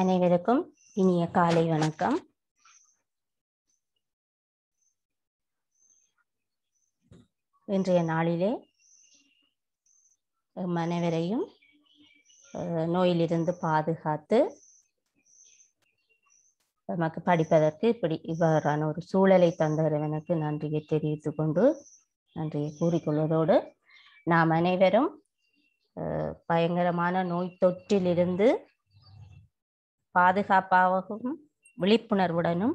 அனைவருக்கும் இனிய காலை வணக்கம் இன்றைய நாளிலே அனைவரையும் நோயிலிருந்து பாதுகாத்து நமக்கு படிப்பதற்கு இப்படி இவ்வாறான ஒரு சூழலை தந்தவனுக்கு நன்றியை தெரிவித்துக் கொண்டு நன்றியை கூறிக்கொள்வதோடு நாம் அனைவரும் பயங்கரமான நோய் தொற்றிலிருந்து பாதுகாப்பாகவும் விழிப்புணர்வுடனும்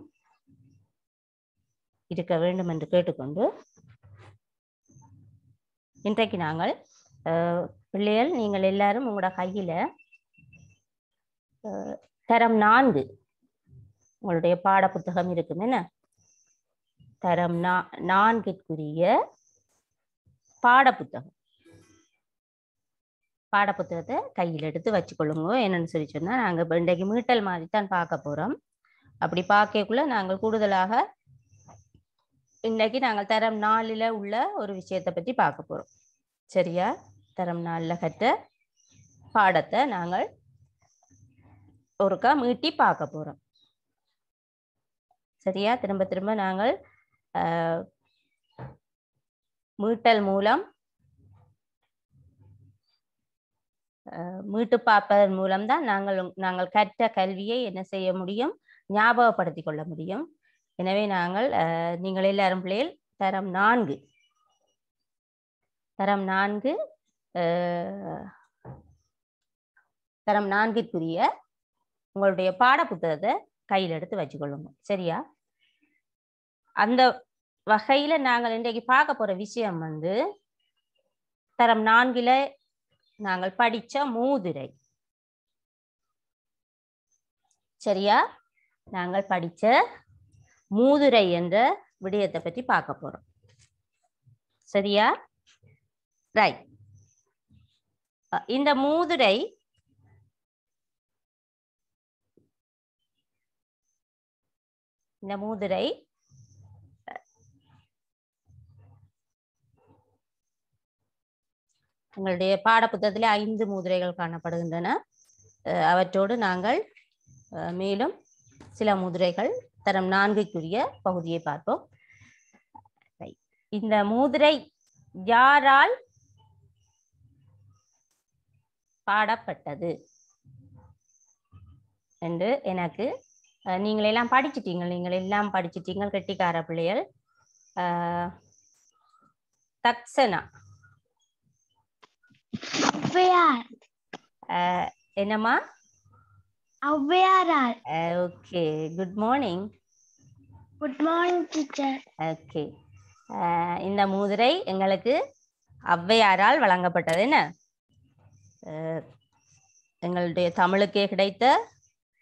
இருக்க வேண்டும் என்று கேட்டுக்கொண்டு இன்றைக்கு நாங்கள் பிள்ளைகள் நீங்கள் எல்லாரும் உங்களோட கையில் தரம் நான்கு உங்களுடைய பாட புத்தகம் இருக்கும் என்ன தரம் நா நான்கிற்குரிய பாட புத்தகம் பாடப்புத்தகத்தை கையில் எடுத்து வச்சுக்கொள்ளுங்க என்னன்னு சொல்லி சொன்னால் நாங்கள் இப்போ இன்றைக்கு மீட்டல் மாதிரி தான் பார்க்க போகிறோம் அப்படி பார்க்கக்குள்ள நாங்கள் கூடுதலாக இன்றைக்கு நாங்கள் தரம் நாலில் உள்ள ஒரு விஷயத்தை பற்றி பார்க்க போகிறோம் சரியா தரம் நாலில் கற்ற பாடத்தை நாங்கள் ஒருக்கா மீட்டி பார்க்க போகிறோம் சரியா திரும்ப திரும்ப நாங்கள் மீட்டல் மூலம் மீட்டு பார்ப்பதன் மூலம்தான் நாங்கள் நாங்கள் கற்ற கல்வியை என்ன செய்ய முடியும் ஞாபகப்படுத்தி கொள்ள முடியும் எனவே நாங்கள் நீங்கள் எல்லாரும் பிள்ளையில் தரம் நான்கு தரம் நான்கு தரம் நான்கிற்குரிய உங்களுடைய பாட புத்தகத்தை கையில் எடுத்து வச்சுக்கொள்ளுங்க சரியா அந்த வகையில நாங்கள் இன்றைக்கு பார்க்க போற விஷயம் வந்து தரம் நான்கில் நாங்கள் படிச்ச மூதுரை சரியா நாங்கள் படிச்ச மூதுரை என்ற விடயத்தை பத்தி பார்க்க போறோம் சரியா ரைட் இந்த மூதுரை இந்த மூதுரை எங்களுடைய பாடப்புத்தகத்தில் ஐந்து முதிரைகள் காணப்படுகின்றன அவற்றோடு நாங்கள் மேலும் சில முதிரைகள் தரம் நான்குக்குரிய பகுதியை பார்ப்போம் இந்த மூதிரை யாரால் பாடப்பட்டது என்று எனக்கு நீங்களெல்லாம் படிச்சிட்டீங்க நீங்கள் எல்லாம் படிச்சிட்டீங்க கெட்டிக்கார பிள்ளைகள் தக்சனா ஔவையார் என்னம்மா ஔவையாரார் okay good morning good morning teacher okay இந்த மூதுரை எங்களுக்கு ஔவையாரால் வழங்கப்பட்டது என்ன எங்களுடைய தமிழுக்கே கிடைத்த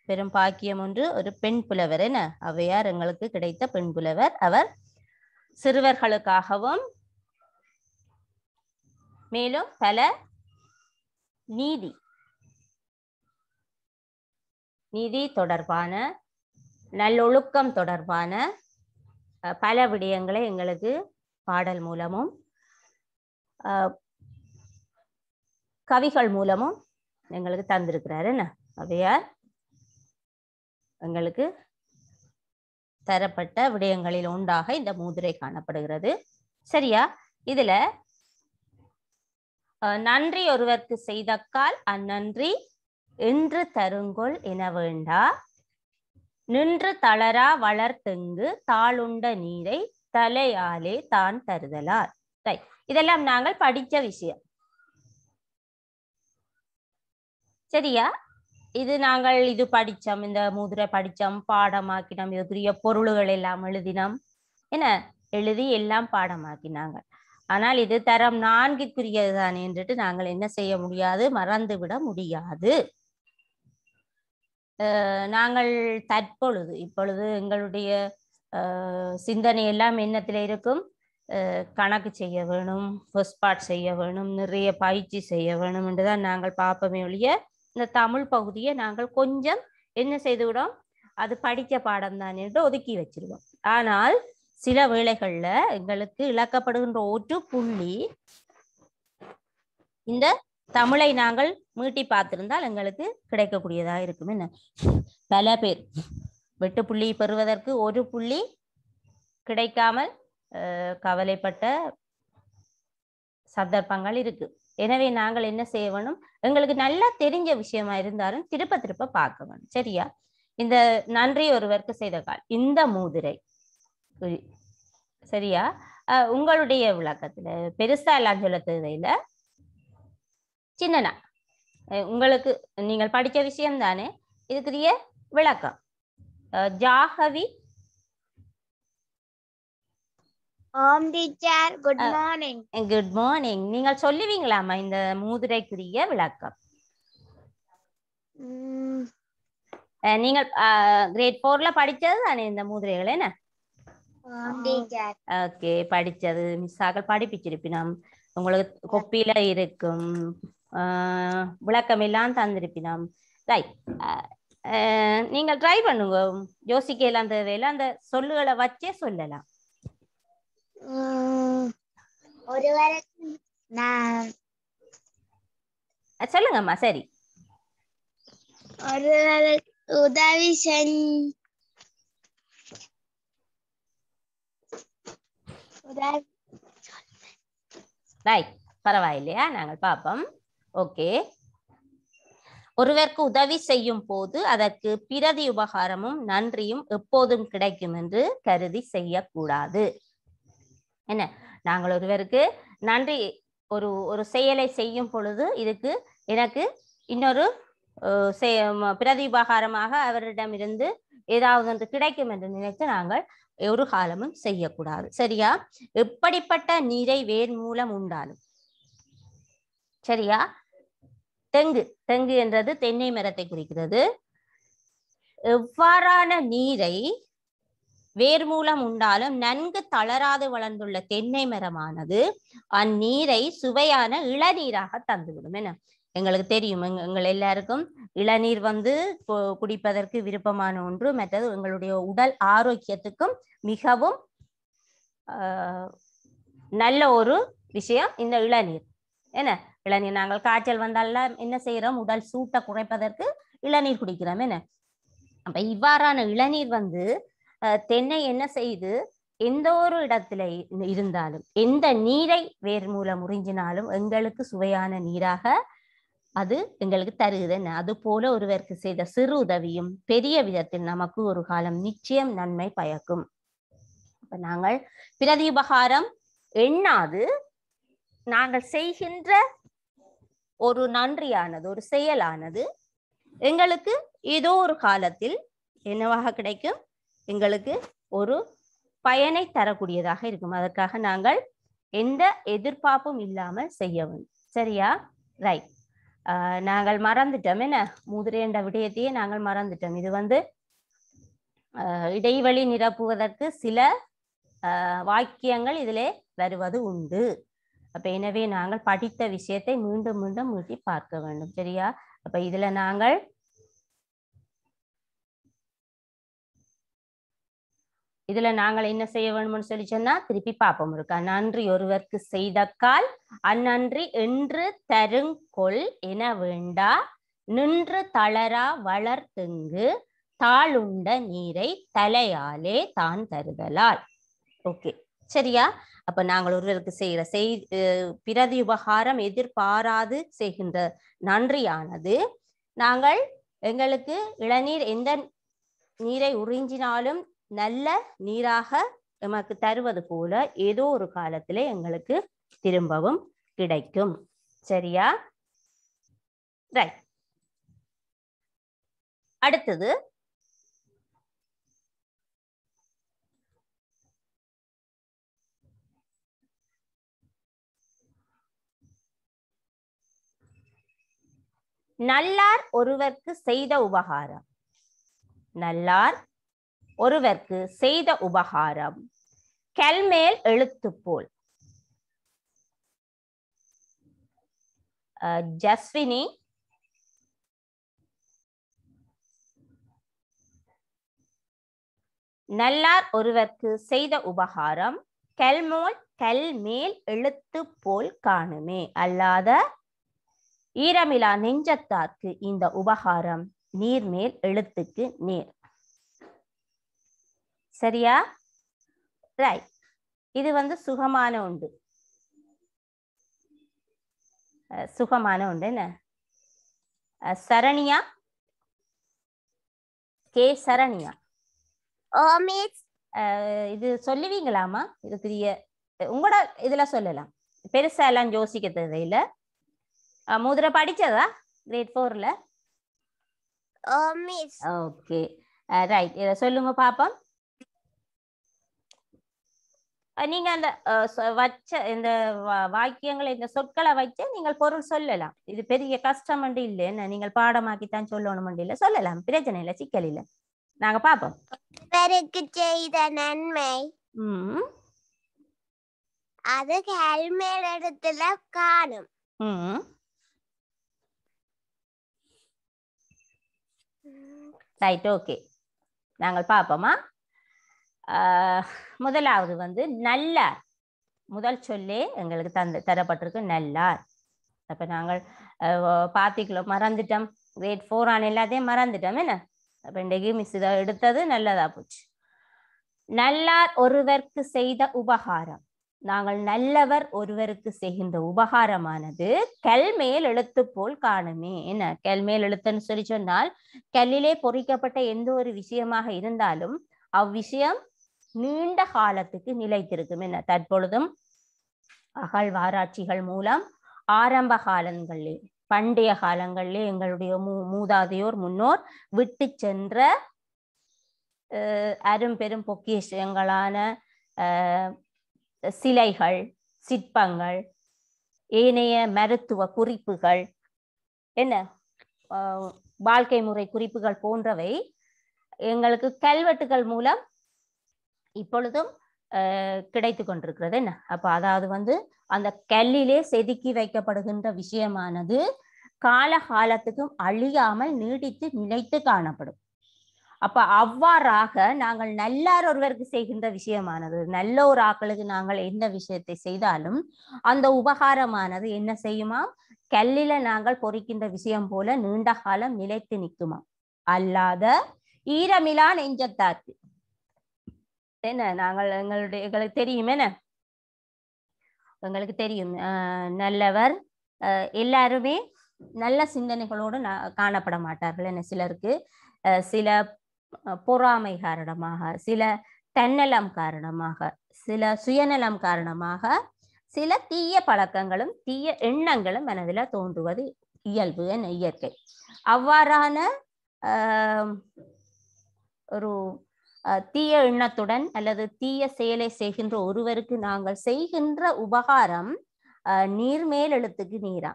பெரும் பாக்கியம் ஒன்று ஒரு பெண் புலவர் என்ன ஔவையார் எங்களுக்கு கிடைத்த பெண் புலவர் அவர் சிறுவர்களுக்காகவும் மேலும் பல நீதி நீதி தொடர்பான நல்லொழுக்கம் தொடர்பான பல விடயங்களை எங்களுக்கு பாடல் மூலமும் கவிகள் மூலமும் எங்களுக்கு தந்திருக்கிறாரு என்ன அவையார் எங்களுக்கு தரப்பட்ட விடயங்களில் ஒன்றாக இந்த மூதுரை காணப்படுகிறது சரியா இதுல நன்றி ஒருவர்க்கு செய்தக்கால் அந்நன்றி என்று தருங்கொள் என வேண்டா நின்று தளரா வளர்த்தெங்கு தாளுண்ட நீரை தலையாலே தான் தருதலார் இதெல்லாம் நாங்கள் படித்த விஷயம் சரியா இது நாங்கள் இது படித்தோம் இந்த மூதுரை படித்தோம் பாடமாக்கினோம் எதிரிய பொருள்கள் எல்லாம் எழுதினோம் என்ன எழுதி எல்லாம் பாடமாக்கினாங்க ஆனால் இது தரம் நான்கிற்குரியதுதான் என்றுட்டு நாங்கள் என்ன செய்ய முடியாது மறந்துவிட முடியாது நாங்கள் தற்பொழுது இப்பொழுது எங்களுடைய சிந்தனை எல்லாம் என்னத்தில் இருக்கும் கணக்கு செய்ய வேணும் ஃபஸ்பாட் செய்ய வேணும் நிறைய பயிற்சி செய்ய வேணும் என்றுதான் நாங்கள் பார்ப்போமே ஒழிய இந்த தமிழ் பகுதியை நாங்கள் கொஞ்சம் என்ன விடோம் அது படித்த பாடம் தான் என்று ஒதுக்கி வச்சிருவோம் ஆனால் சில வேலைகள்ல எங்களுக்கு இழக்கப்படுகின்ற ஒரு புள்ளி இந்த தமிழை நாங்கள் மீட்டி பார்த்திருந்தால் எங்களுக்கு கிடைக்கக்கூடியதாக இருக்கும் என்ன பல பேர் வெட்டு புள்ளி பெறுவதற்கு ஒரு புள்ளி கிடைக்காமல் கவலைப்பட்ட சந்தர்ப்பங்கள் இருக்கு எனவே நாங்கள் என்ன செய்ய வேணும் எங்களுக்கு நல்லா தெரிஞ்ச விஷயமா இருந்தாலும் திருப்ப திருப்ப பார்க்க வேணும் சரியா இந்த நன்றி ஒருவருக்கு செய்த கால் இந்த மூதுரை சரியா உங்களுடைய விளக்கத்துல பெருசா எல்லாம் சொல்ல தேவையில்ல சின்னனா உங்களுக்கு நீங்கள் படிச்ச விஷயம் தானே இதுக்குரிய விளக்கம் ஜாகவி ஆம் teacher good morning good morning நீங்கள் சொல்லுவீங்களாமா இந்த மூதுரைக்குரிய விளக்கம் நீங்கள் கிரேட் போர்ல படிச்சது தானே இந்த மூதுரைகள் என்ன ஓகே படிச்சது மிஸ்ஸாக்கள் படிப்பிச்சிருப்பினம் உங்களுக்கு கொப்பியில இருக்கும் விளக்கம் எல்லாம் தந்திருப்பினம் ரைட் நீங்கள் ட்ரை பண்ணுங்க யோசிக்க அந்த தேவையில்ல அந்த சொல்லுகளை வச்சே சொல்லலாம் சொல்லுங்கம்மா சரி ஒரு உதவி செஞ்சு ரைட் பரவாயில்லையா நாங்கள் பார்ப்போம் ஓகே ஒருவருக்கு உதவி செய்யும் போது அதற்கு பிரதி உபகாரமும் நன்றியும் எப்போதும் கிடைக்கும் என்று கருதி செய்யக்கூடாது என்ன நாங்கள் ஒருவருக்கு நன்றி ஒரு ஒரு செயலை செய்யும் பொழுது இதுக்கு எனக்கு இன்னொரு பிரதி உபகாரமாக அவரிடமிருந்து ஏதாவது ஒன்று கிடைக்கும் என்று நினைத்து நாங்கள் ஒரு காலமும் செய்யக்கூடாது சரியா எப்படிப்பட்ட நீரை வேர் மூலம் உண்டாலும் சரியா தெங்கு தெங்கு என்றது தென்னை மரத்தை குறிக்கிறது எவ்வாறான நீரை வேர் மூலம் உண்டாலும் நன்கு தளராது வளர்ந்துள்ள தென்னை மரமானது அந்நீரை சுவையான இளநீராக தந்துவிடும் என்ன எங்களுக்கு தெரியும் எங்கள் எல்லாருக்கும் இளநீர் வந்து குடிப்பதற்கு விருப்பமான ஒன்று மற்றது எங்களுடைய உடல் ஆரோக்கியத்துக்கும் மிகவும் நல்ல ஒரு விஷயம் இந்த இளநீர் என்ன இளநீர் நாங்கள் காய்ச்சல் வந்தாலாம் என்ன செய்கிறோம் உடல் சூட்டை குறைப்பதற்கு இளநீர் குடிக்கிறோம் என்ன அப்ப இவ்வாறான இளநீர் வந்து தென்னை என்ன செய்து எந்த ஒரு இடத்துல இருந்தாலும் எந்த நீரை வேர் மூலம் உறிஞ்சினாலும் எங்களுக்கு சுவையான நீராக அது எங்களுக்கு தருகிறன அது போல ஒருவருக்கு செய்த சிறு உதவியும் பெரிய விதத்தில் நமக்கு ஒரு காலம் நிச்சயம் நன்மை பயக்கும் அப்ப நாங்கள் பிரதிபகாரம் எண்ணாது நாங்கள் செய்கின்ற ஒரு நன்றியானது ஒரு செயலானது எங்களுக்கு ஏதோ ஒரு காலத்தில் என்னவாக கிடைக்கும் எங்களுக்கு ஒரு பயனை தரக்கூடியதாக இருக்கும் அதற்காக நாங்கள் எந்த எதிர்பார்ப்பும் இல்லாமல் செய்யவும் சரியா ரைட் நாங்கள் மறந்துட்டோம் என்ன முதிரேண்ட விடயத்தையே நாங்கள் மறந்துட்டோம் இது வந்து இடைவெளி நிரப்புவதற்கு சில வாக்கியங்கள் இதிலே வருவது உண்டு அப்ப எனவே நாங்கள் படித்த விஷயத்தை மீண்டும் மீண்டும் மீட்டி பார்க்க வேண்டும் சரியா அப்ப இதுல நாங்கள் இதுல நாங்கள் என்ன செய்ய வேணும்னு சொல்லி சொன்னா திருப்பி பார்ப்போம் இருக்கா நன்றி ஒருவருக்கு செய்தக்கால் அந்நன்றி என்று தருங்கொள் என வேண்டா நின்று தளரா வளர்த்துங்கு தாளுண்ட நீரை தலையாலே தான் தருதலால் ஓகே சரியா அப்ப நாங்கள் ஒருவருக்கு செய்கிற செய் பிரதி உபகாரம் எதிர்பாராது செய்கின்ற நன்றியானது நாங்கள் எங்களுக்கு இளநீர் எந்த நீரை உறிஞ்சினாலும் நல்ல நீராக நமக்கு தருவது போல ஏதோ ஒரு காலத்துல எங்களுக்கு திரும்பவும் கிடைக்கும் சரியா ரைட் அடுத்தது நல்லார் ஒருவர்க்கு செய்த உபகாரம் நல்லார் ஒருவர்க்கு செய்த உபகாரம் கல்மேல் எழுத்து போல் ஜஸ்வினி நல்லார் ஒருவர்க்கு செய்த உபகாரம் கல்மோல் கல் மேல் எழுத்து போல் காணுமே அல்லாத ஈரமிலா நெஞ்சத்தார்க்கு இந்த உபகாரம் நீர் மேல் எழுத்துக்கு நேர் சரியா ரைட் இது வந்து சுகமான உண்டு சுகமான உண்டு என்ன சரணியா கே சரணியா இது சொல்லுவீங்களாமா இது பெரிய உங்களோட இதுல சொல்லலாம் பெருசா எல்லாம் யோசிக்க தேவையில்ல மூதுரை படிச்சதா கிரேட் ஃபோர்ல ஓகே ரைட் இதை சொல்லுங்க பாப்போம் நீங்க அந்த வச்ச இந்த வாக்கியங்களை இந்த சொற்களை வச்சு நீங்கள் பொருள் சொல்லலாம் இது பெரிய கஷ்டம் என்று இல்லைன்னு நீங்கள் பாடமாக்கித்தான் சொல்லணும் இல்லை சொல்லலாம் பிரச்சனை இல்லை சிக்கல் இல்லை நாங்க பாப்போம் செய்த நன்மை அது ஹெல்மெட் இடத்துல காணும் ரைட் ஓகே நாங்கள் பாப்போமா முதலாவது வந்து நல்லார் முதல் சொல்லே எங்களுக்கு தந்து தரப்பட்டிருக்கு நல்லார் அப்போ நாங்கள் பார்த்திக்கலாம் மறந்துட்டோம் கிரேட் ஃபோர் ஆன எல்லாத்தையும் மறந்துட்டோம் என்ன அப்போ இன்றைக்கு மிஸ் இதை எடுத்தது நல்லதா போச்சு நல்லார் ஒருவருக்கு செய்த உபகாரம் நாங்கள் நல்லவர் ஒருவருக்கு செய்கின்ற உபகாரமானது மேல் எழுத்து போல் காணுமே என்ன மேல் எழுத்துன்னு சொல்லி சொன்னால் கல்லிலே பொறிக்கப்பட்ட எந்த ஒரு விஷயமாக இருந்தாலும் அவ்விஷயம் நீண்ட காலத்துக்கு நிலைத்திருக்கும் என்ன தற்பொழுதும் அகழ்வாராய்ச்சிகள் மூலம் ஆரம்ப காலங்களில் பண்டைய காலங்களிலே எங்களுடைய மூ மூதாதையோர் முன்னோர் விட்டு சென்ற அரும்பெரும் பொக்கிஷங்களான சிலைகள் சிற்பங்கள் ஏனைய மருத்துவ குறிப்புகள் என்ன வாழ்க்கை முறை குறிப்புகள் போன்றவை எங்களுக்கு கல்வெட்டுகள் மூலம் இப்பொழுதும் கிடைத்து கொண்டிருக்கிறது என்ன அப்ப அதாவது வந்து அந்த கல்லிலே செதுக்கி வைக்கப்படுகின்ற விஷயமானது காலகாலத்துக்கும் அழியாமல் நீடித்து நிலைத்து காணப்படும் அப்ப அவ்வாறாக நாங்கள் நல்லார் ஒருவருக்கு செய்கின்ற விஷயமானது நல்ல ஒரு ஆக்களுக்கு நாங்கள் எந்த விஷயத்தை செய்தாலும் அந்த உபகாரமானது என்ன செய்யுமா கல்லில நாங்கள் பொறிக்கின்ற விஷயம் போல நீண்ட காலம் நிலைத்து நிற்குமா அல்லாத ஈரமிலா நெஞ்சத்தாத்து என்ன நாங்கள் எங்களுடைய எங்களுக்கு தெரியும் என்ன எங்களுக்கு தெரியும் நல்லவர் எல்லாருமே நல்ல சிந்தனைகளோடு காணப்பட மாட்டார்கள் என்ன சிலருக்கு சில பொறாமை காரணமாக சில தன்னலம் காரணமாக சில சுயநலம் காரணமாக சில தீய பழக்கங்களும் தீய எண்ணங்களும் மனதில் தோன்றுவது இயல்பு என இயற்கை அவ்வாறான ஒரு தீய எண்ணத்துடன் அல்லது தீய செயலை செய்கின்ற ஒருவருக்கு நாங்கள் செய்கின்ற உபகாரம் நீர் மேல் எழுத்துக்கு நீரா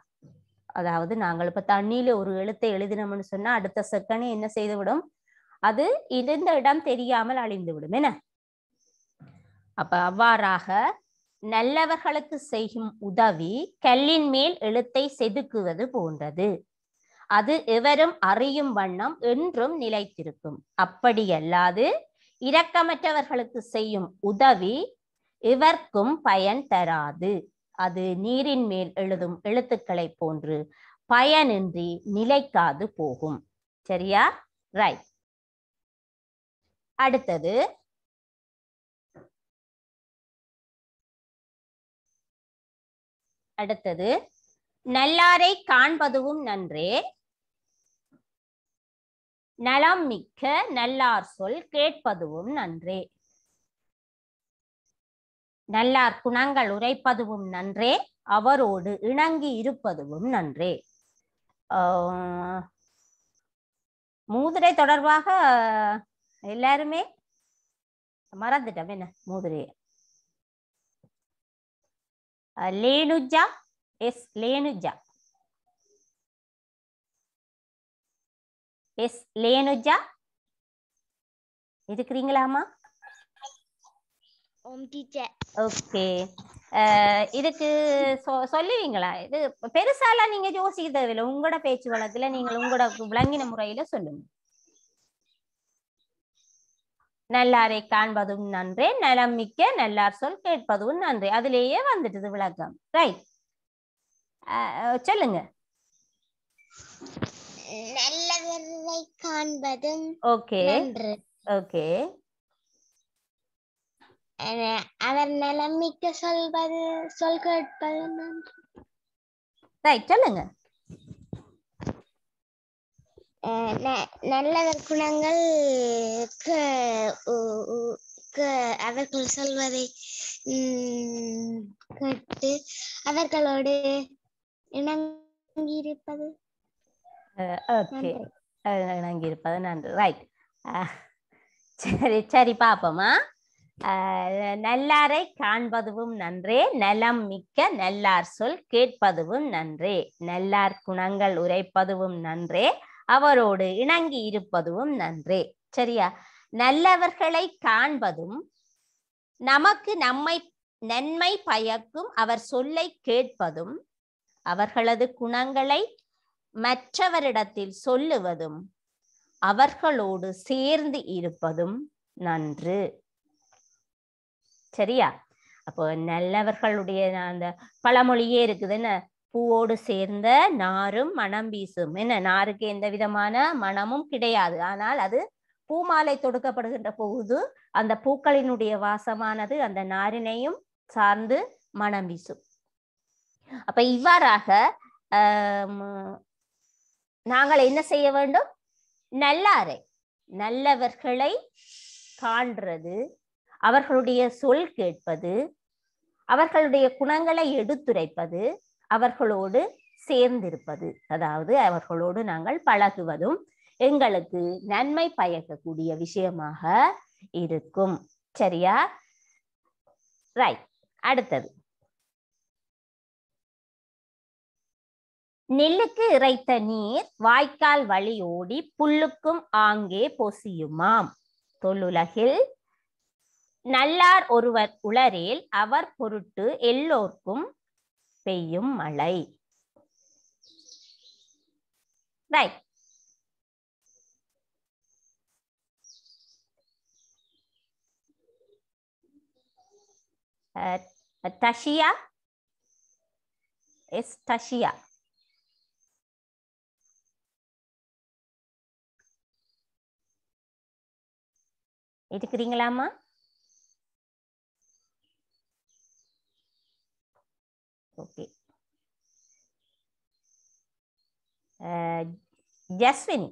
அதாவது நாங்கள் இப்ப தண்ணியில ஒரு எழுத்தை எழுதினோம்னு சொன்னா அடுத்த செகண்ட் என்ன செய்துவிடும் அது இருந்த இடம் தெரியாமல் அழிந்து விடும் என்ன அப்ப அவ்வாறாக நல்லவர்களுக்கு செய்யும் உதவி கல்லின் மேல் எழுத்தை செதுக்குவது போன்றது அது எவரும் அறியும் வண்ணம் என்றும் நிலைத்திருக்கும் அப்படியல்லாது இரக்கமற்றவர்களுக்கு செய்யும் உதவி இவர்க்கும் பயன் தராது அது நீரின் மேல் எழுதும் எழுத்துக்களை போன்று பயனின்றி நிலைக்காது போகும் சரியா ரைட் அடுத்தது அடுத்தது நல்லாரை காண்பதுவும் நன்றே நலம் மிக்க நல்லார் சொல் கேட்பதுவும் நன்றே நல்லார் குணங்கள் உரைப்பதுவும் நன்றே அவரோடு இணங்கி இருப்பதுவும் நன்றே மூதுரை தொடர்பாக எல்லாருமே மறந்துட்டோம் என்ன மூதுரைய லேனுஜா எஸ் லேனுஜா எஸ் லேனுஜா இருக்கிறீங்களாமா ஓகே இதுக்கு சொல்லுவீங்களா இது பெருசாலாம் நீங்க யோசிக்க தேவையில்லை உங்களோட பேச்சு வளத்துல நீங்க உங்களோட விளங்கின முறையில சொல்லுங்க நல்லாரை காண்பதும் நன்றே நலம் மிக்க நல்லார் சொல் கேட்பதும் நன்றே அதுலேயே வந்துட்டது விளக்கம் ரைட் சொல்லுங்க நல்லவர்களை காண்பதும் ஓகே ஓகே அவர் நலமிக்க சொல்வது சொல் கேட்பது நன்று ரைட் சொல்லுங்க நல்லவர் குணங்கள் அவர்கள் சொல்வதை கேட்டு அவர்களோடு இணங்கியிருப்பது ஓகே நாங்க இருப்பது நன்றி ரைட் சரி சரி பாப்போமா நல்லாரை காண்பதுவும் நன்றே நலம் மிக்க நல்லார் சொல் கேட்பதுவும் நன்றே நல்லார் குணங்கள் உரைப்பதுவும் நன்றே அவரோடு இணங்கி இருப்பதுவும் நன்றே சரியா நல்லவர்களை காண்பதும் நமக்கு நம்மை நன்மை பயக்கும் அவர் சொல்லை கேட்பதும் அவர்களது குணங்களை மற்றவரிடத்தில் சொல்லுவதும் அவர்களோடு சேர்ந்து இருப்பதும் நன்று சரியா அப்போ நல்லவர்களுடைய அந்த பழமொழியே இருக்குது என்ன பூவோடு சேர்ந்த நாரும் மனம் வீசும் என்ன நாருக்கு எந்த விதமான மனமும் கிடையாது ஆனால் அது பூமாலை தொடுக்கப்படுகின்ற போது அந்த பூக்களினுடைய வாசமானது அந்த நாரினையும் சார்ந்து மனம் வீசும் அப்ப இவ்வாறாக நாங்கள் என்ன செய்ய வேண்டும் நல்லாரை நல்லவர்களை காண்றது அவர்களுடைய சொல் கேட்பது அவர்களுடைய குணங்களை எடுத்துரைப்பது அவர்களோடு சேர்ந்திருப்பது அதாவது அவர்களோடு நாங்கள் பழகுவதும் எங்களுக்கு நன்மை பயக்கக்கூடிய விஷயமாக இருக்கும் சரியா ரைட் அடுத்தது நெல்லுக்கு இறைத்த நீர் வாய்க்கால் வழி ஓடி புல்லுக்கும் ஆங்கே பொசியுமாம் தொல்லுலகில் நல்லார் ஒருவர் உளரேல் அவர் பொருட்டு எல்லோர்க்கும் பெய்யும் மழை right Dashiya S Dashiya Itu kering lama. Okey. Uh, Jasmine.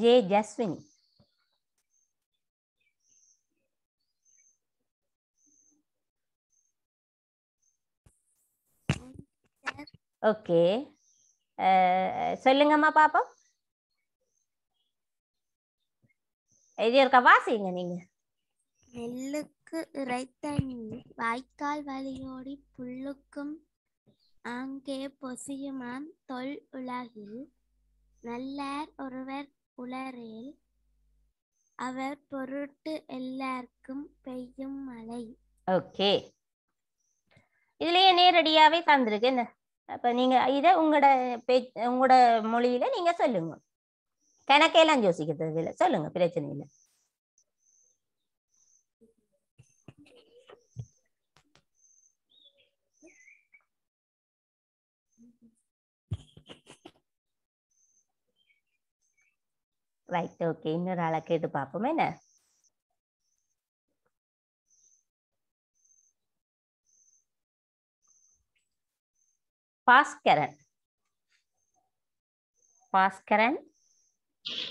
J Jasmine. Okey. Uh, Soalan ngam apa-apa? Uh, எழுதியிருக்கா வாசிங்க நீங்க நெல்லுக்கு இறைத்தனி வாய்க்கால் வலியோடி புல்லுக்கும் அங்கே பொசியுமாம் தொல் உலகில் நல்லார் ஒருவர் உளரேல் அவர் பொருட்டு எல்லாருக்கும் பெய்யும் மழை ஓகே இதுலயே நேரடியாவே தந்திருக்கு என்ன அப்ப நீங்க இத உங்களோட உங்களோட மொழியில நீங்க சொல்லுங்க கணக்கையெல்லாம் யோசிக்கிறது இல்லை சொல்லுங்க பிரச்சனை இல்லை ரைட் ஓகே இன்னொரு ஆளை கேட்டு பார்ப்போம் என்ன Bhaskaran Bhaskaran good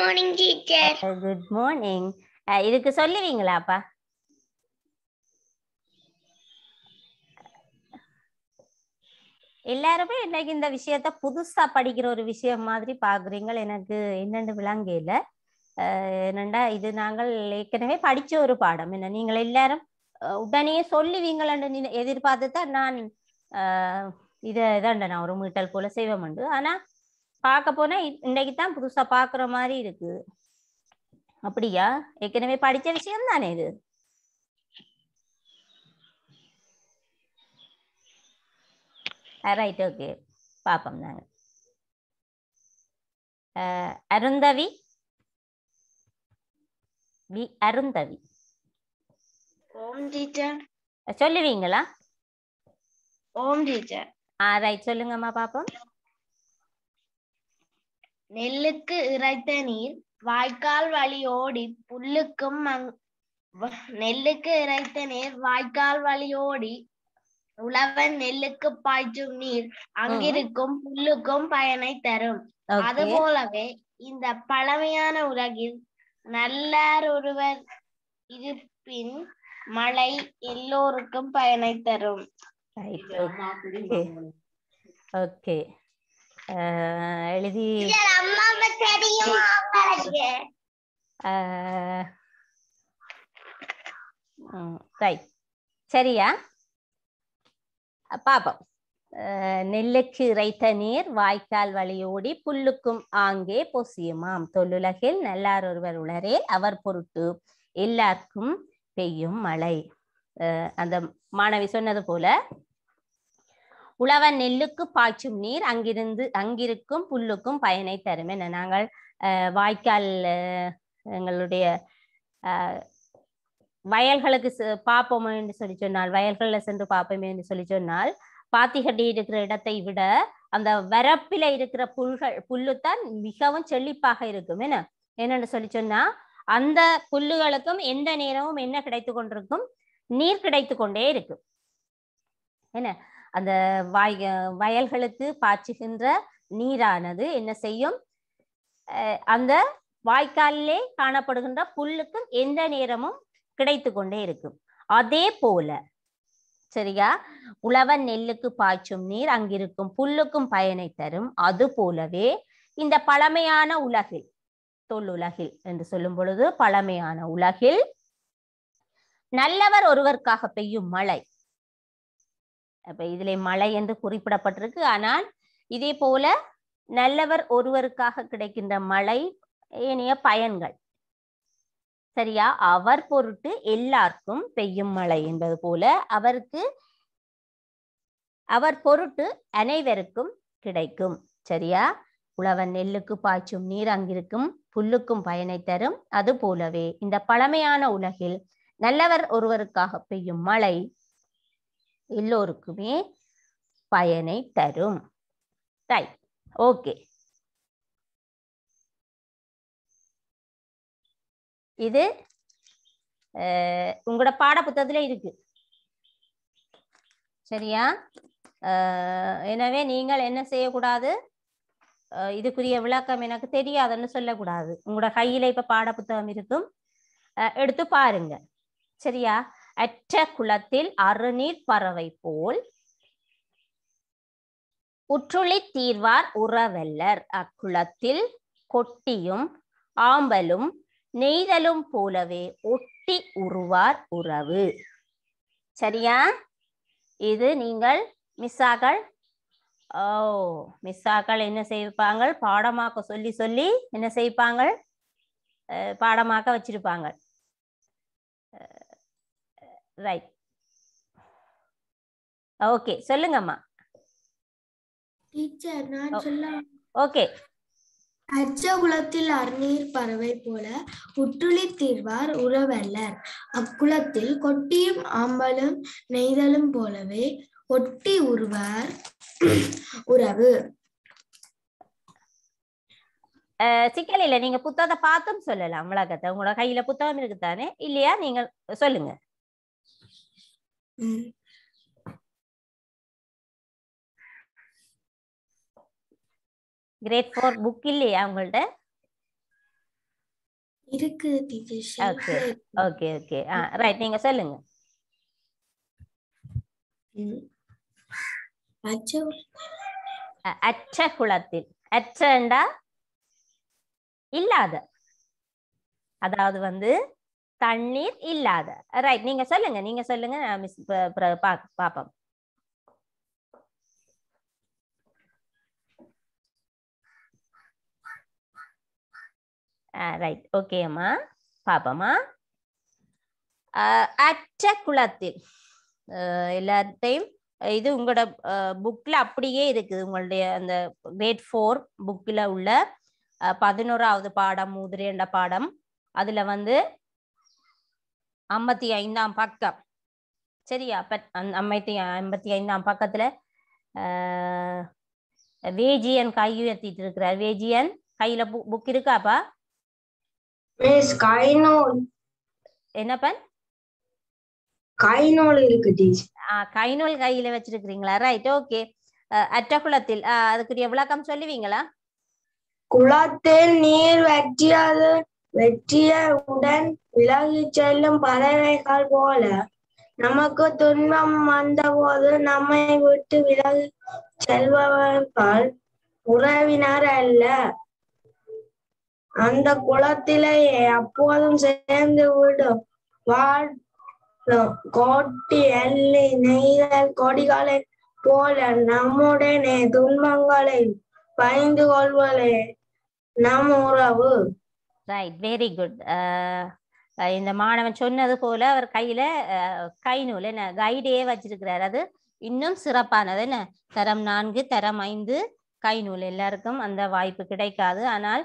morning teacher good morning இதுக்கு சொல்லுவீங்களாப்பா எல்லாருமே இன்னைக்கு இந்த விஷயத்த புதுசா படிக்கிற ஒரு விஷயம் மாதிரி பாக்குறீங்க எனக்கு என்னென்னு இல்ல என்னண்டா இது நாங்கள் ஏற்கனவே படிச்ச ஒரு பாடம் என்ன நீங்கள் எல்லாரும் உடனே சொல்லுவீங்களன்னு எதிர்பார்த்து தான் நான் இதை இதாண்ட நான் ஒரு மீட்டல் போல செய்வம் ஆனா பார்க்க போனா இன்னைக்கு தான் புதுசா பாக்குற மாதிரி இருக்கு அப்படியா ஏற்கனவே படிச்ச விஷயம் தானே இது ரைட் ஓகே பார்ப்போம் நாங்கள் அருந்தவி வி அருந்தவி ஓம் டீச்சர் சொல்லுவீங்களா ஓம் டீச்சர் ரைட் சொல்லுங்கம்மா பாப்போம் நெல்லுக்கு இறைத்த நீர் வாய்க்கால் வழி ஓடி புல்லுக்கும் நெல்லுக்கு இறைத்த நீர் வாய்க்கால் வழியோடி உழவன் நெல்லுக்கு பாய்ச்சும் நீர் அங்கிருக்கும் புல்லுக்கும் பயனை தரும் அது போலவே இந்த பழமையான உலகில் நல்லார் ஒருவர் இருப்பின் மழை எல்லோருக்கும் பயனை தரும் ஓகே எழுதி ரைட் சரியா பாப்போம் நெல்லுக்கு இறைத்த நீர் வாய்க்கால் வழியோடி புல்லுக்கும் ஆங்கே பொசியுமாம் தொல்லுலகில் நல்லார் ஒருவர் உளரே அவர் பொருட்டு எல்லாருக்கும் பெய்யும் மழை அந்த மாணவி சொன்னது போல உழவன் நெல்லுக்கு பாய்ச்சும் நீர் அங்கிருந்து அங்கிருக்கும் புல்லுக்கும் பயனை தரும் என நாங்கள் வாய்க்கால் எங்களுடைய வயல்களுக்கு பார்ப்போம் என்று சொல்லி சொன்னால் வயல்களில் சென்று பார்ப்போமே என்று சொல்லி சொன்னால் பாத்திகட்டி இருக்கிற இடத்தை விட அந்த வரப்பில இருக்கிற புல்கள் புல்லுத்தான் மிகவும் செழிப்பாக இருக்கும் என்ன என்னென்னு சொல்லி சொன்னா அந்த புல்லுகளுக்கும் எந்த நேரமும் என்ன கிடைத்து கொண்டிருக்கும் நீர் கிடைத்து கொண்டே இருக்கும் என்ன அந்த வாய் வயல்களுக்கு பாய்ச்சுகின்ற நீரானது என்ன செய்யும் அந்த வாய்க்காலிலே காணப்படுகின்ற புல்லுக்கும் எந்த நேரமும் கிடைத்து கொண்டே இருக்கும் அதே போல சரியா உழவன் நெல்லுக்கு பாய்ச்சும் நீர் அங்கிருக்கும் புல்லுக்கும் பயனை தரும் அது போலவே இந்த பழமையான உலகில் தொல்லுலகில் என்று சொல்லும் பொழுது பழமையான உலகில் நல்லவர் ஒருவருக்காக பெய்யும் மழை அப்ப இதுல மழை என்று குறிப்பிடப்பட்டிருக்கு ஆனால் இதே போல நல்லவர் ஒருவருக்காக கிடைக்கின்ற மழை ஏனைய பயன்கள் சரியா அவர் பொருட்டு எல்லாருக்கும் பெய்யும் மழை என்பது போல அவருக்கு அவர் பொருட்டு அனைவருக்கும் கிடைக்கும் சரியா உழவன் நெல்லுக்கு பாய்ச்சும் நீர் அங்கிருக்கும் புல்லுக்கும் பயனை தரும் அது போலவே இந்த பழமையான உலகில் நல்லவர் ஒருவருக்காக பெய்யும் மழை எல்லோருக்குமே பயனை தரும் ரைட் ஓகே இது உங்களோட பாட புத்தகத்துல இருக்கு சரியா எனவே நீங்கள் என்ன செய்யக்கூடாது இதுக்குரிய விளக்கம் எனக்கு தெரியாதுன்னு சொல்லக்கூடாது உங்களோட கையில இப்ப பாட புத்தகம் இருக்கும் எடுத்து பாருங்க சரியா அற்ற குளத்தில் அறுநீர் பறவை போல் உற்றுளி தீர்வார் உறவல்லர் அக்குளத்தில் கொட்டியும் ஆம்பலும் நெய்தலும் போலவே ஒட்டி உருவார் உறவு சரியா இது நீங்கள் மிஸ்ஸாக்கள் ஓ மிஸ்ஸாக்கள் என்ன செய்வாங்க பாடமாக்க சொல்லி சொல்லி என்ன செய்ப்பாங்க பாடமாக்க வச்சிருப்பாங்க ரைட் ஓகே சொல்லுங்கம்மா டீச்சர் நான் oh. சொல்ல ஓகே அச்சகுலத்தில் அறுநீர் பறவை போல உற்றுளி தீர்வார் உறவல்லர் அக்குளத்தில் கொட்டியும் ஆம்பலும் நெய்தலும் போலவே ஒட்டி உருவார் உறவு சிக்கல் இல்ல நீங்க புத்தகத்தை பார்த்தும் சொல்லலாம் விளக்கத்தை உங்களோட கையில புத்தகம் இருக்குதானே இல்லையா நீங்க சொல்லுங்க கிரேட் ஃபோர் புக் இல்லையா உங்கள்ட்ட இருக்கு ஓகே ஓகே ஓகே ரைட் நீங்க சொல்லுங்க அச்ச குளத்தில் அச்சண்டா இல்லாத அதாவது வந்து தண்ணீர் இல்லாத ரைட் நீங்க சொல்லுங்க நீங்க சொல்லுங்க மிஸ் பாப்போம் ரைட் ஓகே அம்மா பாப்போமா அற்ற குளத்தில் எல்லாத்தையும் இது உங்களோட புக்ல அப்படியே இருக்குது உங்களுடைய அந்த கிரேட் ஃபோர் புக்கில் உள்ள பதினோராவது பாடம் மூதுரேண்ட பாடம் அதுல வந்து ஐம்பத்தி ஐந்தாம் பக்கம் சரியா ஐம்பத்தி ஐம்பத்தி ஐந்தாம் பக்கத்துல வேஜியன் கை உயர்த்திட்டு இருக்கிறார் வேஜியன் கையில புக் இருக்காப்பா என்னப்பன் கைநூல் இருக்கு கைநூல் கையில வச்சிருக்கிறீங்களா ரைட் ஓகே அட்டகுளத்தில் அதுக்குரிய விளக்கம் சொல்லுவீங்களா குளத்தில் நீர் வெற்றிய உடன் விலகிச் செல்லும் பறவைகள் போல நமக்கு துன்பம் வந்தபோது நம்மை விட்டு விலகி செல்பவர்கள் உறவினர் அல்ல அந்த குளத்திலேயே அப்போதும் சேர்ந்து விடும் கோட்டி எல்லி நெய்தல் கொடிகளை போல நம்முடனே துன்பங்களை பயந்து கொள்வதே நம் உறவு ரைட் வெரி குட் இந்த மாணவன் சொன்னது போல அவர் கையில கை நூல் என்ன கைடே வச்சிருக்கிறார் அது இன்னும் சிறப்பானது என்ன தரம் நான்கு தரம் ஐந்து கை நூல் எல்லாருக்கும் அந்த வாய்ப்பு கிடைக்காது ஆனால்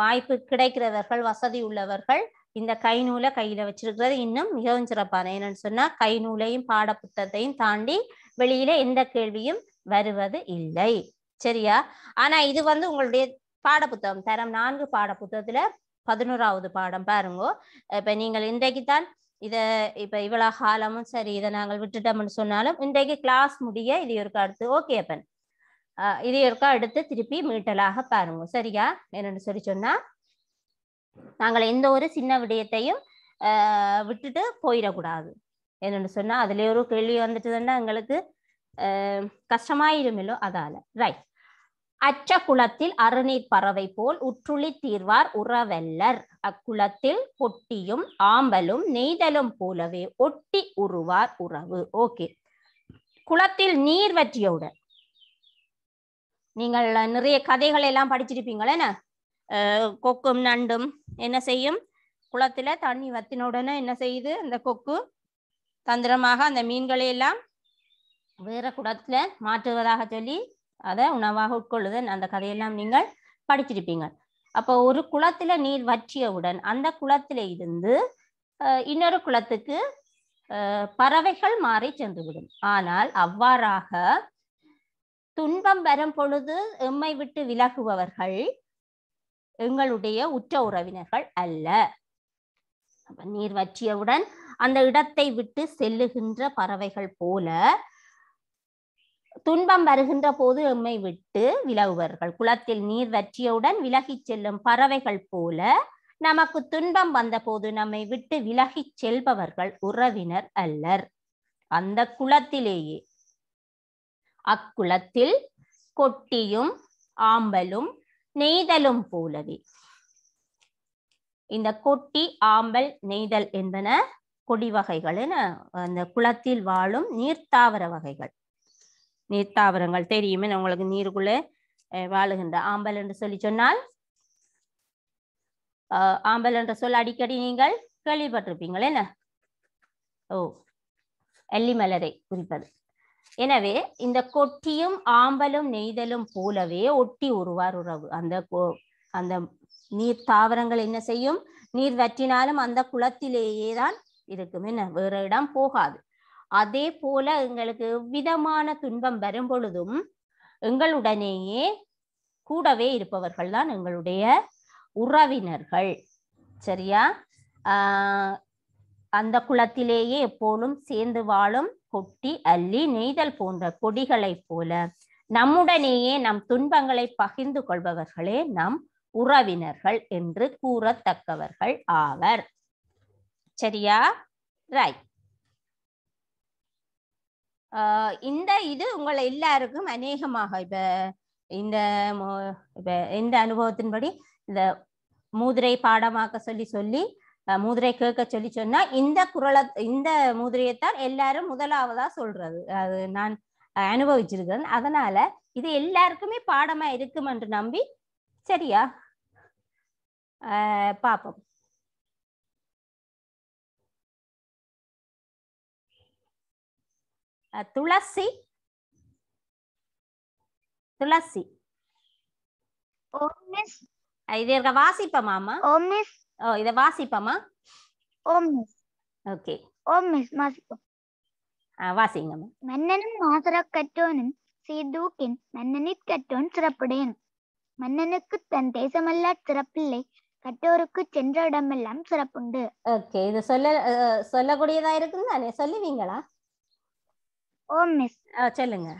வாய்ப்பு கிடைக்கிறவர்கள் வசதி உள்ளவர்கள் இந்த கை நூலை கையில வச்சிருக்கிறது இன்னும் மிகவும் சிறப்பான என்னன்னு சொன்னா கை நூலையும் பாட தாண்டி வெளியில எந்த கேள்வியும் வருவது இல்லை சரியா ஆனா இது வந்து உங்களுடைய பாடப்புத்தகம் தரம் நான்கு பாடப்புத்தகத்துல பதினோராவது பாடம் பாருங்கோ இப்ப நீங்கள் இன்றைக்கு தான் இதை இப்ப இவ்வளவு காலமும் சரி இதை நாங்கள் விட்டுட்டோம்னு சொன்னாலும் இன்றைக்கு கிளாஸ் முடிய இது இருக்க அடுத்து ஓகே அப்பன் இது ஒருக்கா எடுத்து திருப்பி மீட்டலாக பாருங்க சரியா என்னன்னு சொல்லி சொன்னா நாங்கள் எந்த ஒரு சின்ன விடயத்தையும் விட்டுட்டு போயிடக்கூடாது என்னன்னு சொன்னா அதுல ஒரு கேள்வி வந்துட்டுதுன்னா எங்களுக்கு கஷ்டமாயிருமில்லோ அதால ரைட் அச்ச குளத்தில் அறுநீர் பறவை போல் உற்றுளி தீர்வார் உறவெல்லர் அக்குளத்தில் பொட்டியும் ஆம்பலும் நெய்தலும் போலவே ஒட்டி உருவார் உறவு ஓகே குளத்தில் நீர் வற்றியவுடன் நீங்கள் நிறைய கதைகள் எல்லாம் படிச்சிருப்பீங்களே கொக்கும் நண்டும் என்ன செய்யும் குளத்துல தண்ணி வத்தின உடனே என்ன செய்யுது அந்த கொக்கு தந்திரமாக அந்த மீன்களை எல்லாம் வேற குளத்துல மாற்றுவதாக சொல்லி அதை உணவாக உட்கொள்ளுதல் அந்த கதையெல்லாம் நீங்கள் படிச்சிருப்பீங்க அப்போ ஒரு குளத்துல நீர் வற்றியவுடன் அந்த குளத்தில இருந்து இன்னொரு குளத்துக்கு பறவைகள் மாறி சென்றுவிடும் ஆனால் அவ்வாறாக துன்பம் பெறும் பொழுது எம்மை விட்டு விலகுபவர்கள் எங்களுடைய உற்ற உறவினர்கள் அல்ல நீர் வற்றியவுடன் அந்த இடத்தை விட்டு செல்லுகின்ற பறவைகள் போல துன்பம் வருகின்ற போது எம்மை விட்டு விலகுவர்கள் குளத்தில் நீர் வற்றியவுடன் விலகிச் செல்லும் பறவைகள் போல நமக்கு துன்பம் வந்த போது நம்மை விட்டு விலகிச் செல்பவர்கள் உறவினர் அல்லர் அந்த குளத்திலேயே அக்குளத்தில் கொட்டியும் ஆம்பலும் நெய்தலும் போலவே இந்த கொட்டி ஆம்பல் நெய்தல் என்பன கொடி வகைகள் அந்த குளத்தில் வாழும் நீர்த்தாவர வகைகள் நீர்த்தாவரங்கள் தெரியுமே உங்களுக்கு நீருக்குள்ளே வாழுகின்ற ஆம்பல் என்று சொல்லி சொன்னால் ஆம்பல் என்ற சொல் அடிக்கடி நீங்கள் கேள்விப்பட்டிருப்பீங்கள் என்ன ஓ எல்லிமலரை குறிப்பது எனவே இந்த கொட்டியும் ஆம்பலும் நெய்தலும் போலவே ஒட்டி உருவார் உறவு அந்த அந்த நீர் தாவரங்கள் என்ன செய்யும் நீர் வற்றினாலும் அந்த குளத்திலேயே தான் இருக்கும் என்ன வேற இடம் போகாது அதே போல எங்களுக்கு எவ்விதமான துன்பம் வரும் பொழுதும் எங்களுடனேயே கூடவே இருப்பவர்கள் தான் எங்களுடைய உறவினர்கள் சரியா அந்த குளத்திலேயே எப்போதும் சேர்ந்து வாழும் கொட்டி அள்ளி நெய்தல் போன்ற கொடிகளைப் போல நம்முடனேயே நம் துன்பங்களை பகிர்ந்து கொள்பவர்களே நம் உறவினர்கள் என்று கூறத்தக்கவர்கள் ஆவர் சரியா ரைட் இந்த இது உங்களை எல்லாருக்கும் அநேகமாக இப்ப இந்த இப்ப இந்த அனுபவத்தின்படி இந்த மூதிரை பாடமாக்க சொல்லி சொல்லி மூதிரை கேட்க சொல்லி சொன்னா இந்த குரலை இந்த மூதிரையைத்தான் எல்லாரும் முதலாவதா சொல்றது அது நான் அனுபவிச்சிருக்கேன் அதனால இது எல்லாருக்குமே பாடமா இருக்கும் என்று நம்பி சரியா பார்ப்போம் துளசி துளசி இது இருக்க வாசிப்பமாமா ஓம் மிஸ் ஓ இத வாசிப்பமா ஓம் மிஸ் ஓகே ஓம் மிஸ் வாசிப்போம் வாசிங்கம்மா மன்னனும் மாசரக்கற்றோனும் சீதூக்கின் மன்னனிற் கற்றோன் சிறப்புடையன் மன்னனுக்கு தன் தேசமல்ல சிறப்பில்லை கட்டோருக்கு சென்ற இடமெல்லாம் சிறப்புண்டு ஓகே இது சொல்ல சொல்லக்கூடியதா இருக்குன்னு தானே சொல்லுவீங்களா ஓம் மிஸ் சொல்லுங்க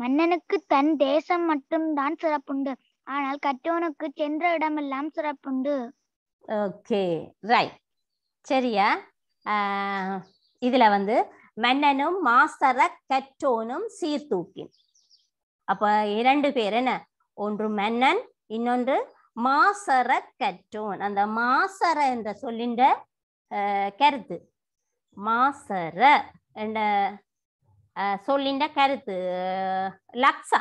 மன்னனுக்கு தன் தேசம் மட்டும்தான் சிறப்புண்டு ஆனால் கற்றவனுக்கு சென்ற எல்லாம் சிறப்புண்டு ஓகே ரைட் சரியா இதுல வந்து மன்னனும் மாசர கற்றோனும் சீர்தூக்கின் அப்ப இரண்டு பேர் என்ன ஒன்று மன்னன் இன்னொன்று மாசர கற்றோன் அந்த மாசர என்ற சொல்லின்ற கருத்து மாசர என்ற சொல்லிண்ட கருத்து லக்ஸா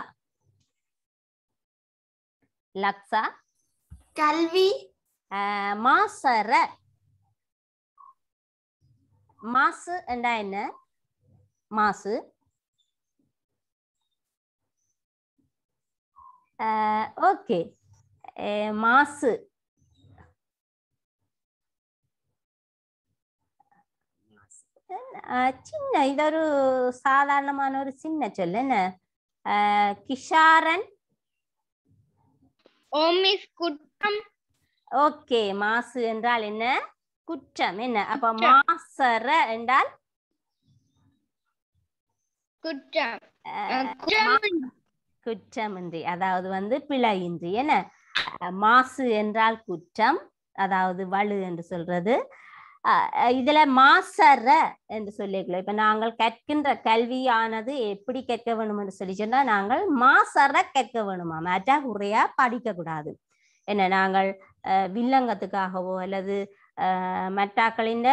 லக்ஸா கல்வி மாசர மாசு என்றா என்ன மாசு ஓகே மாசு சின்ன இது ஒரு சாதாரணமான ஒரு சின்ன சொல் என்ன கிஷாரன் குற்றம் ஓகே மாசு என்றால் என்ன குற்றம் என்ன அப்ப மாசர என்றால் குற்றம் இன்றி அதாவது வந்து பிழை இன்றி என்ன மாசு என்றால் குற்றம் அதாவது வலு என்று சொல்றது இதுல மாசர்ற என்று சொல்லிக்கலாம் இப்ப நாங்கள் கற்கின்ற கல்வியானது எப்படி கேட்க வேணும் என்று சொல்லி சொன்னா நாங்கள் மாசர்ற கேட்க வேணுமா மேட்டா குறையா படிக்க கூடாது என்ன நாங்கள் வில்லங்கத்துக்காகவோ அல்லது மெட்டாக்களின்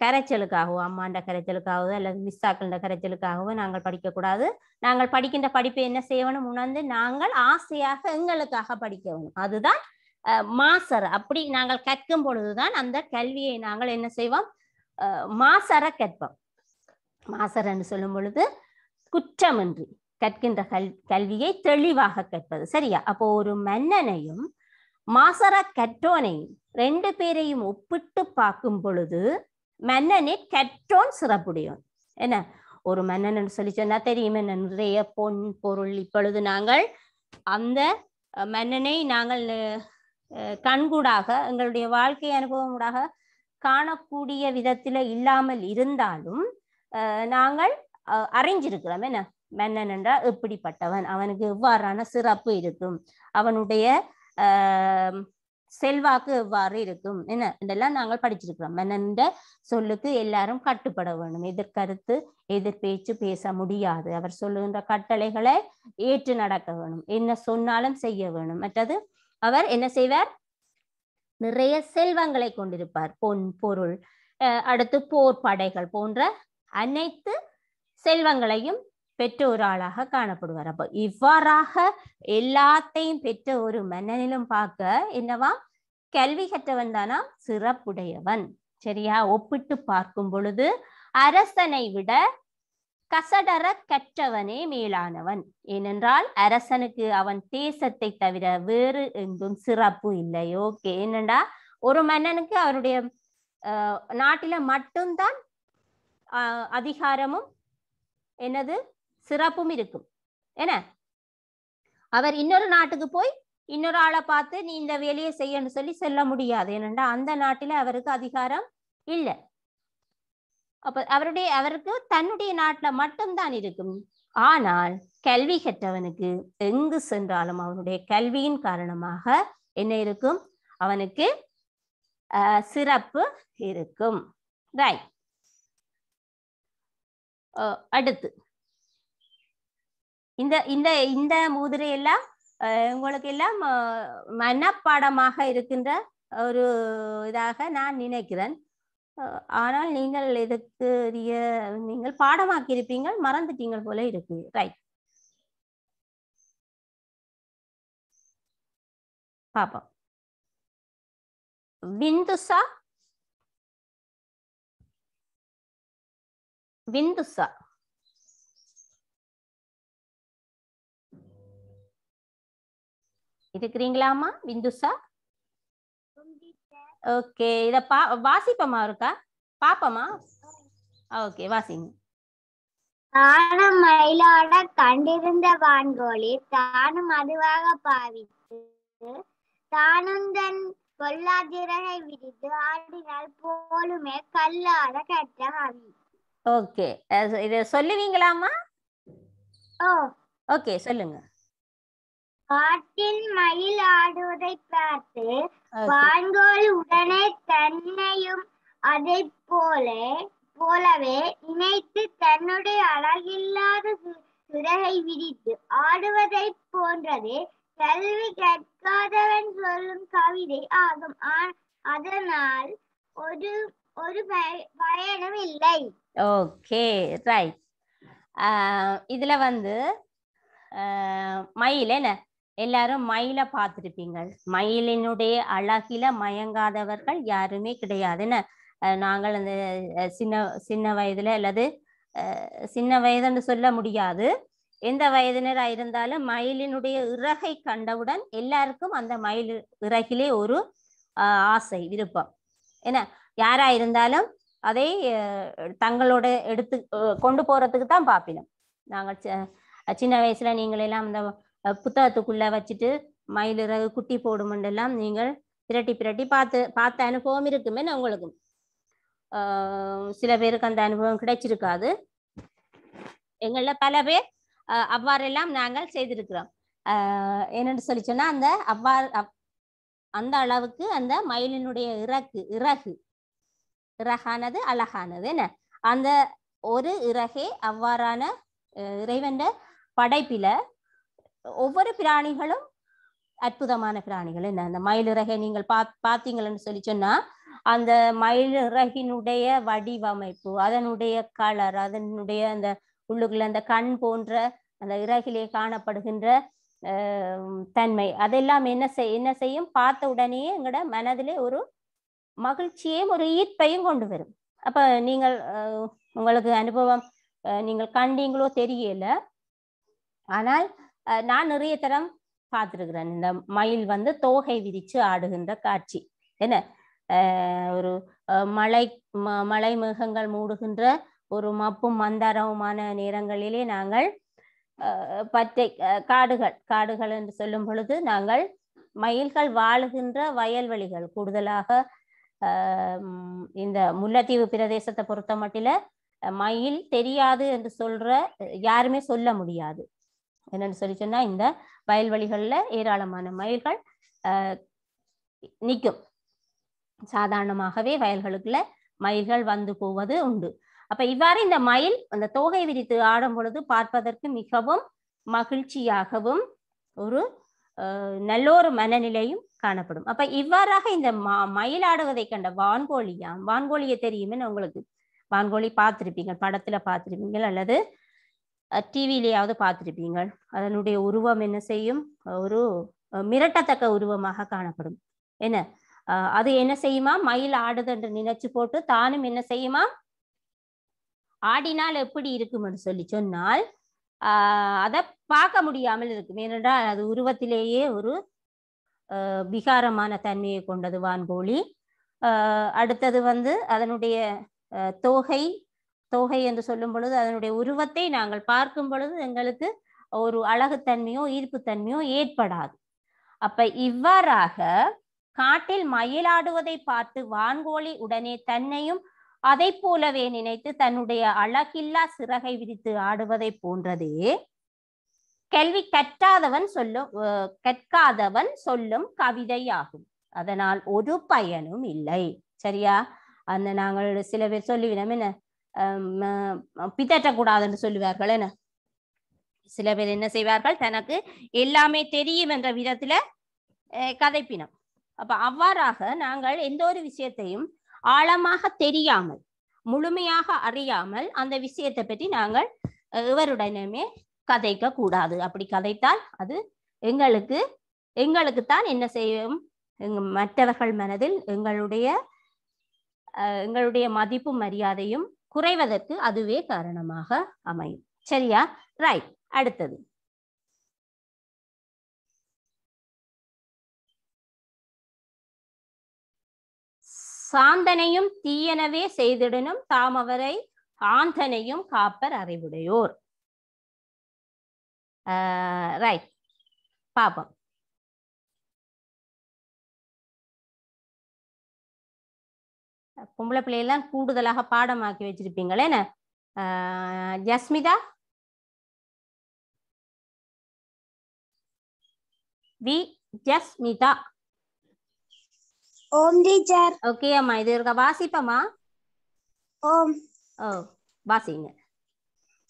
கரைச்சலுக்காகவோ அம்மாண்ட கரைச்சலுக்காகவோ அல்லது மிஸ்ஸாக்களின் கரைச்சலுக்காகவோ நாங்கள் படிக்கக்கூடாது நாங்கள் படிக்கின்ற படிப்பை என்ன செய்யணும் உணர்ந்து நாங்கள் ஆசையாக எங்களுக்காக வேணும் அதுதான் மாசர் அப்படி நாங்கள் கற்கும் பொழுதுதான் அந்த கல்வியை நாங்கள் என்ன செய்வோம் மாசர கற்போம் மாசரன்னு சொல்லும் பொழுது குற்றமின்றி கற்கின்ற கல் கல்வியை தெளிவாக கற்பது சரியா அப்போ ஒரு மன்னனையும் மாசர கற்றோனையும் ரெண்டு பேரையும் ஒப்பிட்டு பார்க்கும் பொழுது மன்னனே கற்றோன் சிறப்புடையோன் என்ன ஒரு மன்னன் சொல்லி சொன்னா தெரியுமே நிறைய பொன் பொருள் இப்பொழுது நாங்கள் அந்த மன்னனை நாங்கள் கண்கூடாக எங்களுடைய வாழ்க்கை அனுபவம் அனுபவங்கூடாக காணக்கூடிய விதத்தில் இல்லாமல் இருந்தாலும் நாங்கள் அறிஞ்சிருக்கிறோம் என்ன மன்னன் என்றால் எப்படிப்பட்டவன் அவனுக்கு எவ்வாறான சிறப்பு இருக்கும் அவனுடைய செல்வாக்கு எவ்வாறு இருக்கும் என்ன இதெல்லாம் நாங்கள் படிச்சிருக்கிறோம் மன்னன்ற சொல்லுக்கு எல்லாரும் கட்டுப்பட வேண்டும் எதிர்கருத்து எதிர்பேச்சு பேச முடியாது அவர் சொல்லுகின்ற கட்டளைகளை ஏற்று நடக்க வேணும் என்ன சொன்னாலும் செய்ய வேணும் மற்றது அவர் என்ன செய்வார் நிறைய செல்வங்களை கொண்டிருப்பார் பொன் பொருள் அடுத்து போர் படைகள் போன்ற அனைத்து செல்வங்களையும் பெற்ற ஒரு ஆளாக காணப்படுவார் அப்போ இவ்வாறாக எல்லாத்தையும் பெற்ற ஒரு மன்னனிலும் பார்க்க என்னவா கல்வி கற்றவன் தானா சிறப்புடையவன் சரியா ஒப்பிட்டு பார்க்கும் பொழுது அரசனை விட கசடர கற்றவனே மேலானவன் ஏனென்றால் அரசனுக்கு அவன் தேசத்தை தவிர வேறு எங்கும் சிறப்பு இல்லை ஓகே என்னண்டா ஒரு மன்னனுக்கு அவருடைய நாட்டில மட்டும்தான் அதிகாரமும் என்னது சிறப்பும் இருக்கும் என்ன அவர் இன்னொரு நாட்டுக்கு போய் இன்னொரு ஆளை பார்த்து நீ இந்த வேலையை செய்யன்னு சொல்லி சொல்ல முடியாது ஏனண்டா அந்த நாட்டில அவருக்கு அதிகாரம் இல்லை அப்ப அவருடைய அவருக்கு தன்னுடைய நாட்டுல மட்டும்தான் இருக்கும் ஆனால் கல்வி கற்றவனுக்கு எங்கு சென்றாலும் அவனுடைய கல்வியின் காரணமாக என்ன இருக்கும் அவனுக்கு சிறப்பு இருக்கும் ரைட் அடுத்து இந்த இந்த இந்த முதிரை எல்லாம் உங்களுக்கு எல்லாம் மனப்பாடமாக இருக்கின்ற ஒரு இதாக நான் நினைக்கிறேன் ஆனால் நீங்கள் இதுக்கு நீங்கள் பாடமாக்கி இருப்பீங்க மறந்துட்டீங்க போல இருக்கு ரைட் பாப்பா விந்துசா விந்துசா இருக்கிறீங்களாமா விந்துசா ஓகே இத பா வாசிப்பமா இருக்கா பாப்பமா ஓகே வாசிங்க தானும் மயிலாட கண்டிருந்த வான்கோழி தானும் அதுவாக பாவித்து தானும் தன் பொல்லாதிரகை விரித்து ஆடினால் போலுமே கல்லாட கற்ற கவி ஓகே இத சொல்லுவீங்களாமா ஓ ஓகே சொல்லுங்க காட்டில் மயில் ஆடுவதை பார்த்து வான்கோல் உடனே தன்னையும் அதை போல போலவே நினைத்து தன்னுடைய அழகில்லாத சுரகை விரித்து ஆடுவதை போன்றது கல்வி கற்காதவன் சொல்லும் கவிதை ஆகும் அதனால் ஒரு ஒரு பயணம் இல்லை ஓகே ரைட் இதுல வந்து மயில் என்ன எல்லாரும் மயில பார்த்துருப்பீங்க மயிலினுடைய அழகில மயங்காதவர்கள் யாருமே கிடையாதுன்னு நாங்கள் அந்த சின்ன சின்ன வயதுல அல்லது சின்ன வயதுன்னு சொல்ல முடியாது எந்த வயதினராக இருந்தாலும் மயிலினுடைய இறகை கண்டவுடன் எல்லாருக்கும் அந்த மயில் இறகிலே ஒரு ஆசை விருப்பம் என்ன யாரா இருந்தாலும் அதை தங்களோட எடுத்து கொண்டு போறதுக்கு தான் பார்ப்பினோம் நாங்கள் சின்ன வயசுல நீங்களெல்லாம் அந்த புத்தகத்துக்குள்ள வச்சுட்டு மயிலிறகு குட்டி போடுமெண்டெல்லாம் நீங்கள் பிரட்டி பிரட்டி பார்த்து பார்த்த அனுபவம் இருக்குமே உங்களுக்கும் சில பேருக்கு அந்த அனுபவம் கிடைச்சிருக்காது எங்களில் பல பேர் அவ்வாறெல்லாம் நாங்கள் செய்திருக்கிறோம் என்னென்னு சொல்லி சொன்னா அந்த அவ்வாறு அந்த அளவுக்கு அந்த மயிலினுடைய இறக்கு இறகு இறகானது அழகானது என்ன அந்த ஒரு இறகே அவ்வாறான இறைவன்ட படைப்பில ஒவ்வொரு பிராணிகளும் அற்புதமான பிராணிகள் என்ன அந்த மயிலிறகை நீங்கள் பா பார்த்தீங்கன்னு சொல்லி சொன்னா அந்த மயிலிறகினுடைய வடிவமைப்பு அதனுடைய கலர் அதனுடைய அந்த உள்ளுக்குள்ள அந்த கண் போன்ற அந்த இறகிலே காணப்படுகின்ற தன்மை அதெல்லாம் என்ன செய் என்ன செய்யும் பார்த்த உடனே எங்களோட மனதிலே ஒரு மகிழ்ச்சியையும் ஒரு ஈர்ப்பையும் கொண்டு வரும் அப்ப நீங்கள் உங்களுக்கு அனுபவம் நீங்கள் கண்டீங்களோ தெரியல ஆனால் நான் நிறைய தரம் பார்த்துருக்கிறேன் இந்த மயில் வந்து தோகை விரிச்சு ஆடுகின்ற காட்சி என்ன ஒரு மலை மலை மேகங்கள் மூடுகின்ற ஒரு மப்பும் மந்தாரவுமான நேரங்களிலே நாங்கள் பச்சை காடுகள் காடுகள் என்று சொல்லும் பொழுது நாங்கள் மயில்கள் வாழுகின்ற வயல்வெளிகள் கூடுதலாக இந்த முல்லைத்தீவு பிரதேசத்தை பொறுத்த மட்டில மயில் தெரியாது என்று சொல்ற யாருமே சொல்ல முடியாது என்னன்னு சொல்லி சொன்னா இந்த வயல்வெளிகளில் ஏராளமான மயில்கள் நிற்கும் சாதாரணமாகவே வயல்களுக்குள்ள மயில்கள் வந்து போவது உண்டு அப்ப இவ்வாறு இந்த மயில் அந்த தோகை விரித்து ஆடும் பொழுது பார்ப்பதற்கு மிகவும் மகிழ்ச்சியாகவும் ஒரு நல்லொரு மனநிலையும் காணப்படும் அப்ப இவ்வாறாக இந்த மயில் ஆடுவதை கண்ட வான்கோழியா வான்கோழியை தெரியுமே உங்களுக்கு வான்கோழி பார்த்திருப்பீங்க படத்துல பார்த்திருப்பீங்க அல்லது டிவிலேயாவது பார்த்துருப்பீங்க அதனுடைய உருவம் என்ன செய்யும் ஒரு மிரட்டத்தக்க உருவமாக காணப்படும் என்ன அது என்ன செய்யுமா மயில் ஆடுது என்று நினைச்சு போட்டு தானும் என்ன செய்யுமா ஆடினால் எப்படி இருக்கும் என்று சொல்லி சொன்னால் அதை பார்க்க முடியாமல் இருக்கும் ஏனென்றால் அது உருவத்திலேயே ஒரு விகாரமான தன்மையை கொண்டது வான்கோழி அடுத்தது வந்து அதனுடைய தோகை தொகை என்று சொல்லும் பொழுது அதனுடைய உருவத்தை நாங்கள் பார்க்கும் பொழுது எங்களுக்கு ஒரு அழகுத்தன்மையோ ஈர்ப்புத்தன்மையோ ஏற்படாது அப்ப இவ்வாறாக காட்டில் மயிலாடுவதை பார்த்து வான்கோழி உடனே தன்னையும் அதை போலவே நினைத்து தன்னுடைய அழகில்லா சிறகை விரித்து ஆடுவதை போன்றதே கேள்வி கற்றாதவன் சொல்லும் கற்காதவன் சொல்லும் கவிதையாகும் அதனால் ஒரு பயனும் இல்லை சரியா அந்த நாங்கள் சில பேர் சொல்லிவிடும் என்ன பிதற்றக்கூடாதுன்னு சொல்லுவார்கள் என்ன சில பேர் என்ன செய்வார்கள் தனக்கு எல்லாமே தெரியும் என்ற விதத்துல கதைப்பினம் அப்ப அவ்வாறாக நாங்கள் எந்த ஒரு விஷயத்தையும் ஆழமாக தெரியாமல் முழுமையாக அறியாமல் அந்த விஷயத்தை பற்றி நாங்கள் இவருடனே கதைக்க கூடாது அப்படி கதைத்தால் அது எங்களுக்கு எங்களுக்கு தான் என்ன செய்யும் மற்றவர்கள் மனதில் எங்களுடைய எங்களுடைய மதிப்பும் மரியாதையும் குறைவதற்கு அதுவே காரணமாக அமையும் சரியா ரைட் அடுத்தது சாந்தனையும் தீயனவே செய்திடனும் தாம் அவரை ஆந்தனையும் காப்பர் அறிவுடையோர் ரைட் பாப்போம் பொம்பளை பிள்ளையெல்லாம் கூடுதலாக பாடமாக்கி வச்சிருப்பீங்களே என்ன ஜஸ்மிதா வி ஜஸ்மிதா ஓம் டீச்சர் ஓகே அம்மா இது இருக்க வாசிப்பமா ஓம் ஓ வாசிங்க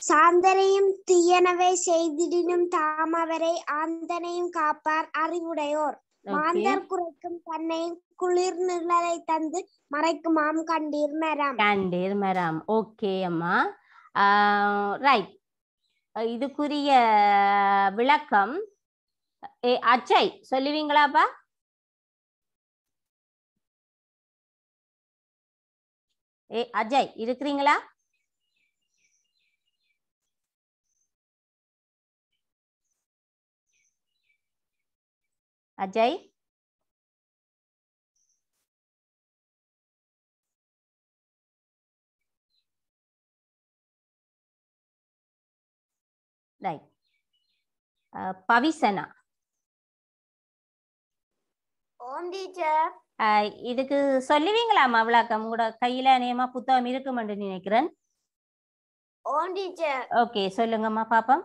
சாந்தனையும் தீயனவை செய்திடினும் தாமவரை ஆந்தனையும் காப்பார் அறிவுடையோர் மாந்தர் குறைக்கும் தன்னை குளிர் நிழலை தந்து மறைக்குமாம் கண்டீர் மரம் கண்டீர் மரம் ஓகே அம்மா ரைட் இதுக்குரிய விளக்கம் அச்சை அஜய் சொல்லுவீங்களாப்பா ஏ அஜய் இருக்கிறீங்களா அஜய் ரைட் பவிசனா ஓம் டீச்சர் இதுக்கு சொல்லுவீங்களா மவளாக்கம் உங்களோட கையில நேமா புத்தகம் இருக்குமென்று நினைக்கிறேன் ஓம் டீச்சர் ஓகே சொல்லுங்கம்மா பாப்பம்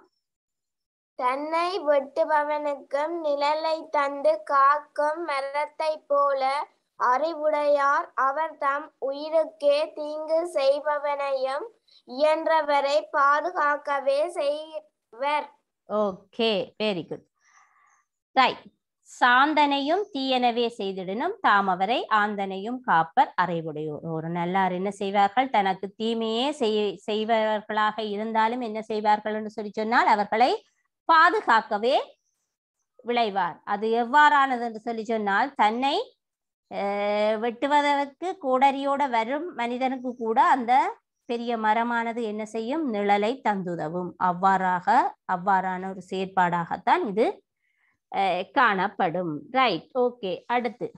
தன்னை வெட்டுபவனுக்கும் நிழலை தந்து காக்கும் மரத்தைப் போல அறிவுடையார் அவர் தம் உயிருக்கே தீங்கு செய்பவனையும் இயன்றவரை பாதுகாக்கவே செய்வர் ஓகே வெரி குட் ரைட் சாந்தனையும் தீயனவே செய்திடனும் தாம் அவரை ஆந்தனையும் காப்பர் அறைவுடையோர் ஒரு நல்லார் என்ன செய்வார்கள் தனக்கு தீமையே செய்வர்களாக இருந்தாலும் என்ன செய்வார்கள் என்று சொல்லி சொன்னால் அவர்களை பாதுகாக்கவே விளைவார் அது எவ்வாறானது என்று சொல்லி சொன்னால் தன்னை வெட்டுவதற்கு கோடரியோட வரும் மனிதனுக்கு கூட அந்த பெரிய மரமானது என்ன செய்யும் நிழலை தந்துதவும் அவ்வாறாக அவ்வாறான ஒரு செயற்பாடாகத்தான் இது காணப்படும் ரைட் ஓகே அடுத்து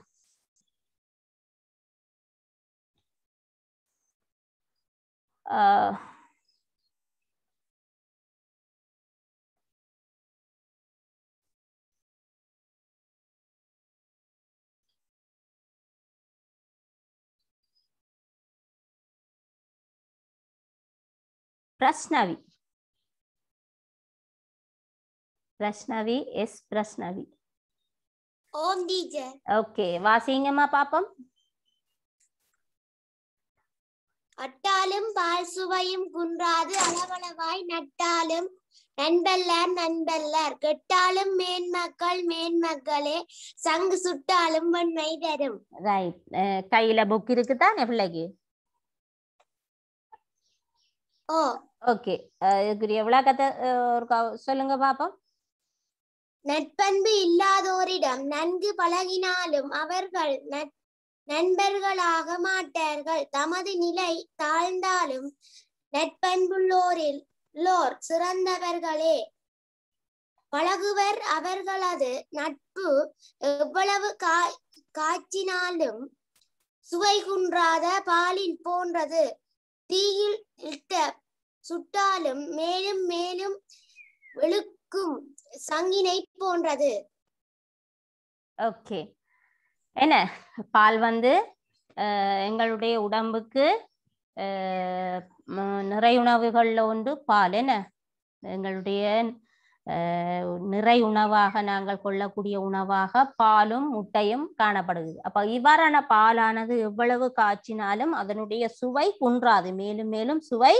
ஆஹ் Prasnavi. பிரஷ்ணவி எஸ் பிரஷ்ணவி ஓம் டீச்சர் ஓகே வாசிங்கம்மா பாப்போம் அட்டாலும் பால் சுவையும் குன்றாது அளவளவாய் நட்டாலும் நண்பல்லார் நண்பல்லார் கெட்டாலும் மேன்மக்கள் மேன்மக்களே சங்கு சுட்டாலும் வன்மை தரும் ரைட் கையில புக் இருக்குதா பிள்ளைக்கு ஓ ஓகே இதுக்கு uh, எவ்வளவு கதை uh, ஒரு சொல்லுங்க பாப்போம் நட்பண்பு இல்லாதோரிடம் நன்கு பழகினாலும் அவர்கள் நண்பர்களாக மாட்டார்கள் தமது நிலை தாழ்ந்தாலும் நட்பண்புள்ளோரில் சிறந்தவர்களே பழகுவர் அவர்களது நட்பு எவ்வளவு கா காய்ச்சினாலும் சுவை குன்றாத பாலின் போன்றது தீயில் இட்ட சுட்டாலும் மேலும் மேலும் வெளுக்கும் சங்கினை போன்றது ஓகே என்ன பால் வந்து எங்களுடைய உடம்புக்கு நிறையுணவுகளில் ஒன்று பால் என்ன எங்களுடைய நிறை உணவாக நாங்கள் கொள்ளக்கூடிய உணவாக பாலும் முட்டையும் காணப்படுது அப்ப இவ்வாறான பாலானது எவ்வளவு காய்ச்சினாலும் அதனுடைய சுவை குன்றாது மேலும் மேலும் சுவை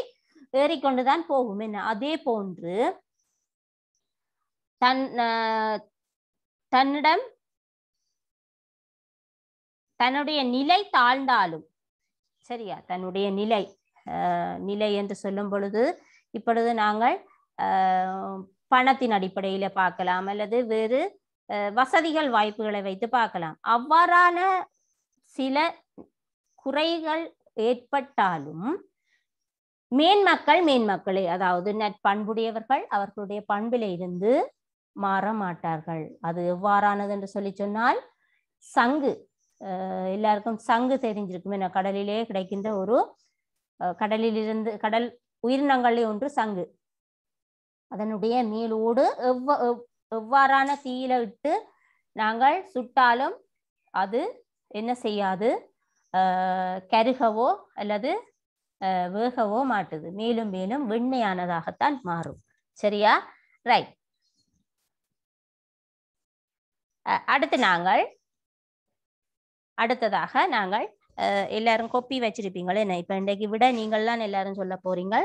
ஏறிக்கொண்டுதான் போகும் என்ன அதே போன்று தன் தன்னிடம் தன்னுடைய நிலை தாழ்ந்தாலும் சரியா தன்னுடைய நிலை நிலை என்று சொல்லும் பொழுது இப்பொழுது நாங்கள் பணத்தின் அடிப்படையில பார்க்கலாம் அல்லது வேறு வசதிகள் வாய்ப்புகளை வைத்து பார்க்கலாம் அவ்வாறான சில குறைகள் ஏற்பட்டாலும் மேன்மக்கள் மேன்மக்களே அதாவது நட்பண்புடையவர்கள் அவர்களுடைய பண்பில இருந்து மாற மாட்டார்கள் அது எவ்வாறானது என்று சொல்லி சொன்னால் சங்கு எல்லாருக்கும் சங்கு தெரிஞ்சிருக்கும் என கடலிலே கிடைக்கின்ற ஒரு கடலில் இருந்து கடல் உயிரினங்களே ஒன்று சங்கு அதனுடைய மேலோடு எவ்வ எவ்வாறான தீயில இட்டு நாங்கள் சுட்டாலும் அது என்ன செய்யாது கருகவோ அல்லது வேகவோ மாட்டுது மேலும் மேலும் வெண்மையானதாகத்தான் மாறும் சரியா ரைட் அடுத்து நாங்கள் அடுத்ததாக நாங்கள் எல்லாரும் கொப்பி வச்சிருப்பீங்களே என்ன இப்ப இன்றைக்கு விட நீங்கள்லாம் எல்லாரும் சொல்ல போறீங்க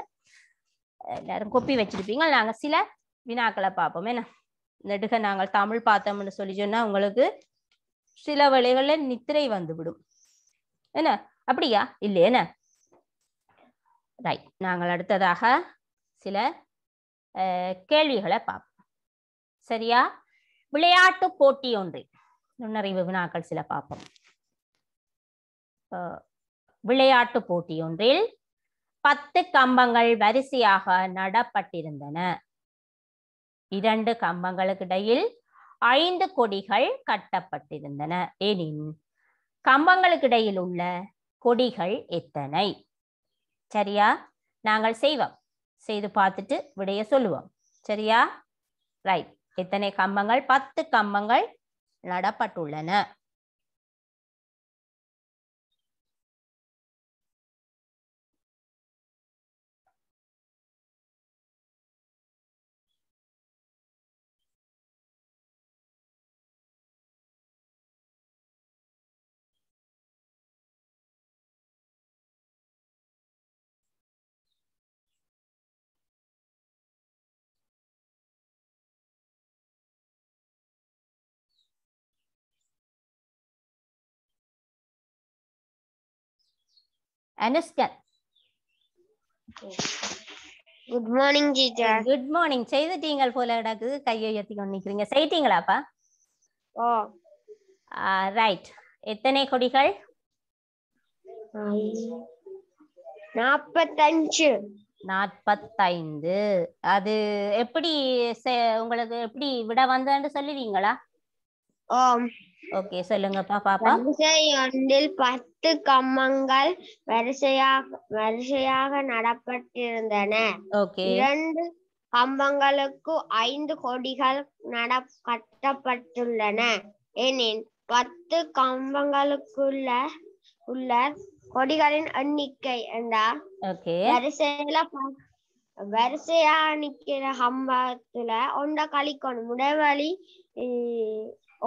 எல்லாரும் கொப்பி வச்சிருப்பீங்க நாங்கள் சில வினாக்களை பார்ப்போம் என்ன நெடுக நாங்கள் தமிழ் பார்த்தோம்னு சொல்லி சொன்னா உங்களுக்கு சில வழிகளில் நித்திரை வந்துவிடும் என்ன அப்படியா இல்லையே என்ன ரைட் நாங்கள் அடுத்ததாக சில கேள்விகளை பார்ப்போம் சரியா விளையாட்டு போட்டி ஒன்றில் நுண்ணறிவு வினாக்கள் சில பார்ப்போம் விளையாட்டு போட்டி ஒன்றில் பத்து கம்பங்கள் வரிசையாக நடப்பட்டிருந்தன இரண்டு கம்பங்களுக்கு இடையில் ஐந்து கொடிகள் கட்டப்பட்டிருந்தன எனின் இடையில் உள்ள கொடிகள் எத்தனை சரியா நாங்கள் செய்வோம் செய்து பார்த்துட்டு விடைய சொல்லுவோம் சரியா ரைட் எத்தனை கம்பங்கள் பத்து கம்பங்கள் நடப்பட்டுள்ளன Understand? Good morning teacher good morning செய்துட்டீங்கள் போல கிடக்குது கையை ஏற்றி கொண்டு நிற்கிறீங்க செய்திங்களாப்பா ஓ ரைட் எத்தனை கொடிகள் நாற்பத்தஞ்சு நாற்பத்தைந்து அது எப்படி உங்களுக்கு எப்படி விட வந்தேன்னு சொல்லுவீங்களா ஓகே சொல்லுங்கப்பா பாப்பா வரிசை ஒன்றில் பத்து கம்மங்கள் வரிசையாக வரிசையாக நடப்பட்டிருந்தன ஓகே இரண்டு கம்பங்களுக்கு ஐந்து கொடிகள் நட கட்டப்பட்டுள்ளன எனின் பத்து கம்பங்களுக்குள்ள உள்ள கொடிகளின் எண்ணிக்கை என்றால் வரிசையில வரிசையா நிக்கிற கம்பத்துல ஒன்றை கழிக்கணும் இடைவெளி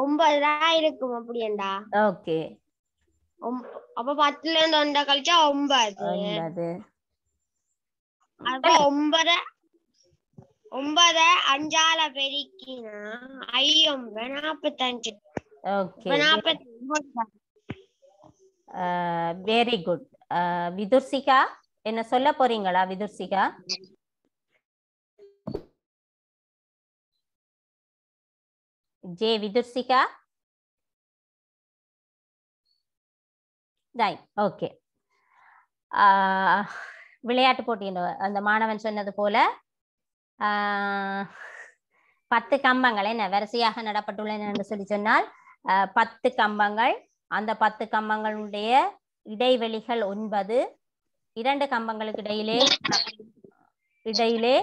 ஒன்பது இருக்கும் அப்படியாண்டா ஓகே அப்ப பத்துல இருந்து வந்த கழிச்சா ஒன்பது ஒன்பத ஒன்பத அஞ்சால பெருக்கினா ஐயோ ஒன்பது நாப்பத்தஞ்சு வெரி குட் விதுர்சிகா என்ன சொல்ல போறீங்களா Vidushika J Vidushika. Right okay விளையாட்டு போட்டி அந்த மாணவன் சொன்னது போல பத்து கம்பங்கள் என்ன வரிசையாக நடப்பட்டுள்ளன என்று சொல்லி சொன்னால் பத்து கம்பங்கள் அந்த பத்து கம்பங்களுடைய இடைவெளிகள் ஒன்பது இரண்டு கம்பங்களுக்கு இடையிலே இடையிலே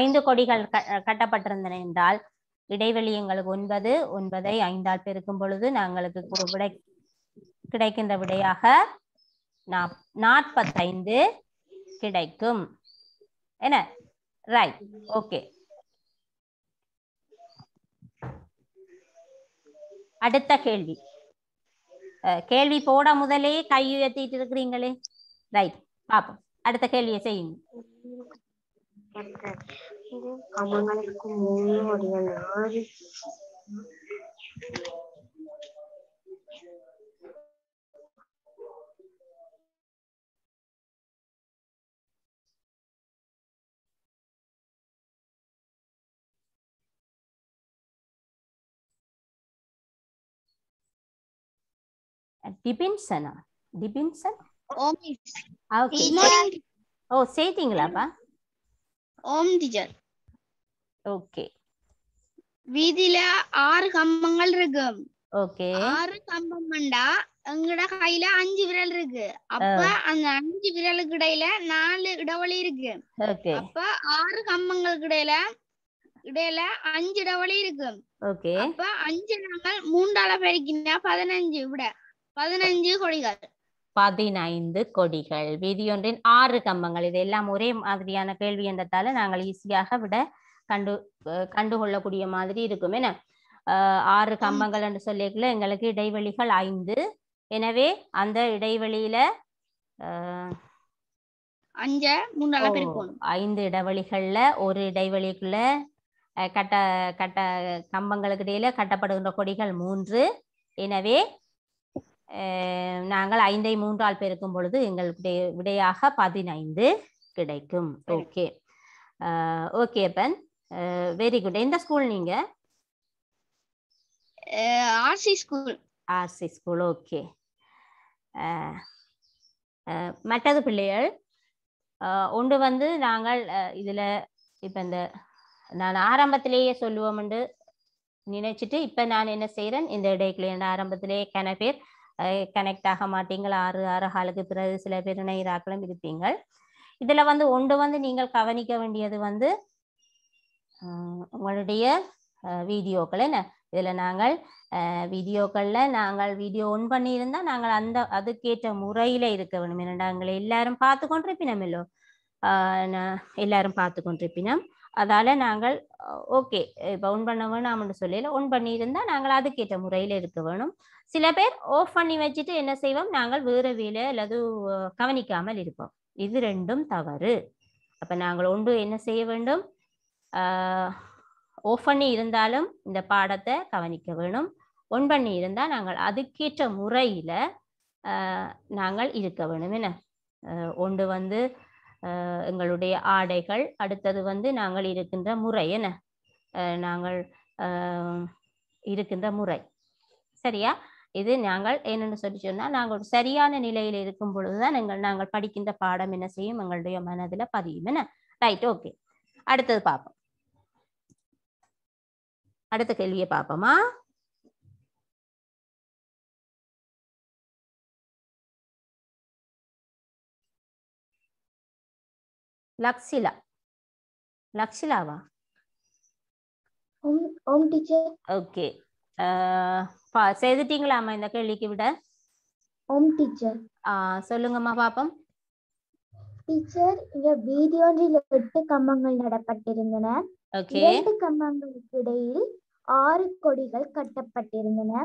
ஐந்து கொடிகள் கட்டப்பட்டிருந்தன என்றால் இடைவெளி எங்களுக்கு ஒன்பது ஒன்பதை ஐந்தால் பெருக்கும் பொழுது நாங்களுக்கு விடை கிடைக்கின்ற விடையாக நாற்பத்தைந்து கிடைக்கும் என்ன ரைட் ஓகே அடுத்த கேள்வி கேள்வி போட முதலே கை உயர்த்திட்டு இருக்கிறீங்களே ரைட் பாப்போம் அடுத்த கேள்வியை செய்யுங்க porque miren cómo no es como un ordenador. Lah. Dipinsana. Dipinsana? Oh, ah, okay. Sating. Oh, Satingla, ah. pa? ஓம் டீச்சர் ஓகே வீதியில ஆறு கம்பங்கள் இருக்கு ஓகே ஆறு கம்பம்ண்டா எங்கட கையில அஞ்சு விரல் இருக்கு அப்ப அந்த அஞ்சு விரலுக்கு இடையில நாலு இடவழி இருக்கு அப்ப ஆறு கம்பங்களுக்கு இடையில இடையில அஞ்சு இடவழி இருக்கு அப்ப அஞ்சு நாங்கள் மூன்றால பெருக்கினா பதினஞ்சு விட பதினஞ்சு கொடிகள் பதினைந்து கொடிகள் விதியொன்றின் ஆறு கம்பங்கள் இது எல்லாம் ஒரே மாதிரியான கேள்வி என்றதால நாங்கள் ஈஸியாக விட கண்டு கண்டுகொள்ளக்கூடிய மாதிரி இருக்கும் என ஆறு கம்பங்கள் என்று சொல்லிக்கல எங்களுக்கு இடைவெளிகள் ஐந்து எனவே அந்த இடைவெளியில ஐந்து இடைவெளிகள்ல ஒரு இடைவெளிக்குள்ள கட்ட கட்ட கம்பங்களுக்கு இடையில கட்டப்படுகின்ற கொடிகள் மூன்று எனவே நாங்கள் ஐந்தை மூன்றால் பெருக்கும் பொழுது எங்களுக்கு விடையாக பதினைந்து கிடைக்கும் ஓகே ஓகே பன் வெரி குட் எந்த ஸ்கூல் நீங்க RC school RC school okay மற்றது பிள்ளைகள் ஒன்று வந்து நாங்கள் இதில் இப்போ இந்த நான் ஆரம்பத்திலேயே சொல்லுவோம்னு நினைச்சிட்டு இப்போ நான் என்ன செய்கிறேன் இந்த இடைக்குள்ள ஆரம்பத்திலேயே கன பேர் கனெக்ட் ஆக மாட்டீங்கள் ஆறு ஆறு ஹாலுக்கு பிறகு சில பேர் நேராக்களும் இருப்பீங்கள் இதில் வந்து ஒன்று வந்து நீங்கள் கவனிக்க வேண்டியது வந்து உங்களுடைய வீடியோக்கள் என்ன இதில் நாங்கள் வீடியோக்களில் நாங்கள் வீடியோ ஒன் பண்ணியிருந்தால் நாங்கள் அந்த அதுக்கேற்ற முறையில் இருக்க வேணும் ஏன்னா நாங்கள் எல்லாரும் பார்த்து கொண்டிருப்பினோம் இல்லோ எல்லாரும் பார்த்து கொண்டிருப்பினோம் அதால நாங்கள் ஓகே இப்போ ஒன் பண்ண வேணும் வேணாம்னு சொல்லல ஒன் பண்ணியிருந்தா நாங்கள் அதுக்கேற்ற முறையில் இருக்க வேணும் சில பேர் ஆஃப் பண்ணி வச்சுட்டு என்ன செய்வோம் நாங்கள் வேற வேலை அல்லது கவனிக்காமல் இருப்போம் இது ரெண்டும் தவறு அப்போ நாங்கள் ஒன்று என்ன செய்ய வேண்டும் ஆஃப் பண்ணி இருந்தாலும் இந்த பாடத்தை கவனிக்க வேணும் ஒன் பண்ணி இருந்தால் நாங்கள் அதுக்கேற்ற முறையில் நாங்கள் இருக்க வேணும் என்ன ஒன்று வந்து எங்களுடைய ஆடைகள் அடுத்தது வந்து நாங்கள் இருக்கின்ற முறை என்ன நாங்கள் இருக்கின்ற முறை சரியா இது நாங்கள் என்னென்னு சொல்லி சொன்னால் நாங்கள் ஒரு சரியான நிலையில் இருக்கும் பொழுதுதான் எங்கள் நாங்கள் படிக்கின்ற பாடம் என்ன செய்யும் எங்களுடைய மனதில் பதியும் என்ன ரைட் ஓகே அடுத்தது பார்ப்போம் அடுத்த கேள்வியை பார்ப்போமா லக்ஷிலா லக்ஷிலாவா ஓம் டீச்சர் ஓகே செய்துட்டீங்களாமா இந்த கேள்விக்கு விட ஓம் டீச்சர் ஆ சொல்லுங்கம்மா பாப்போம் டீச்சர் இங்க வீதி ஒன்றில் எட்டு கம்பங்கள் நடப்பட்டிருந்தன இரண்டு கம்பங்களுக்கு இடையில் ஆறு கொடிகள் கட்டப்பட்டிருந்தன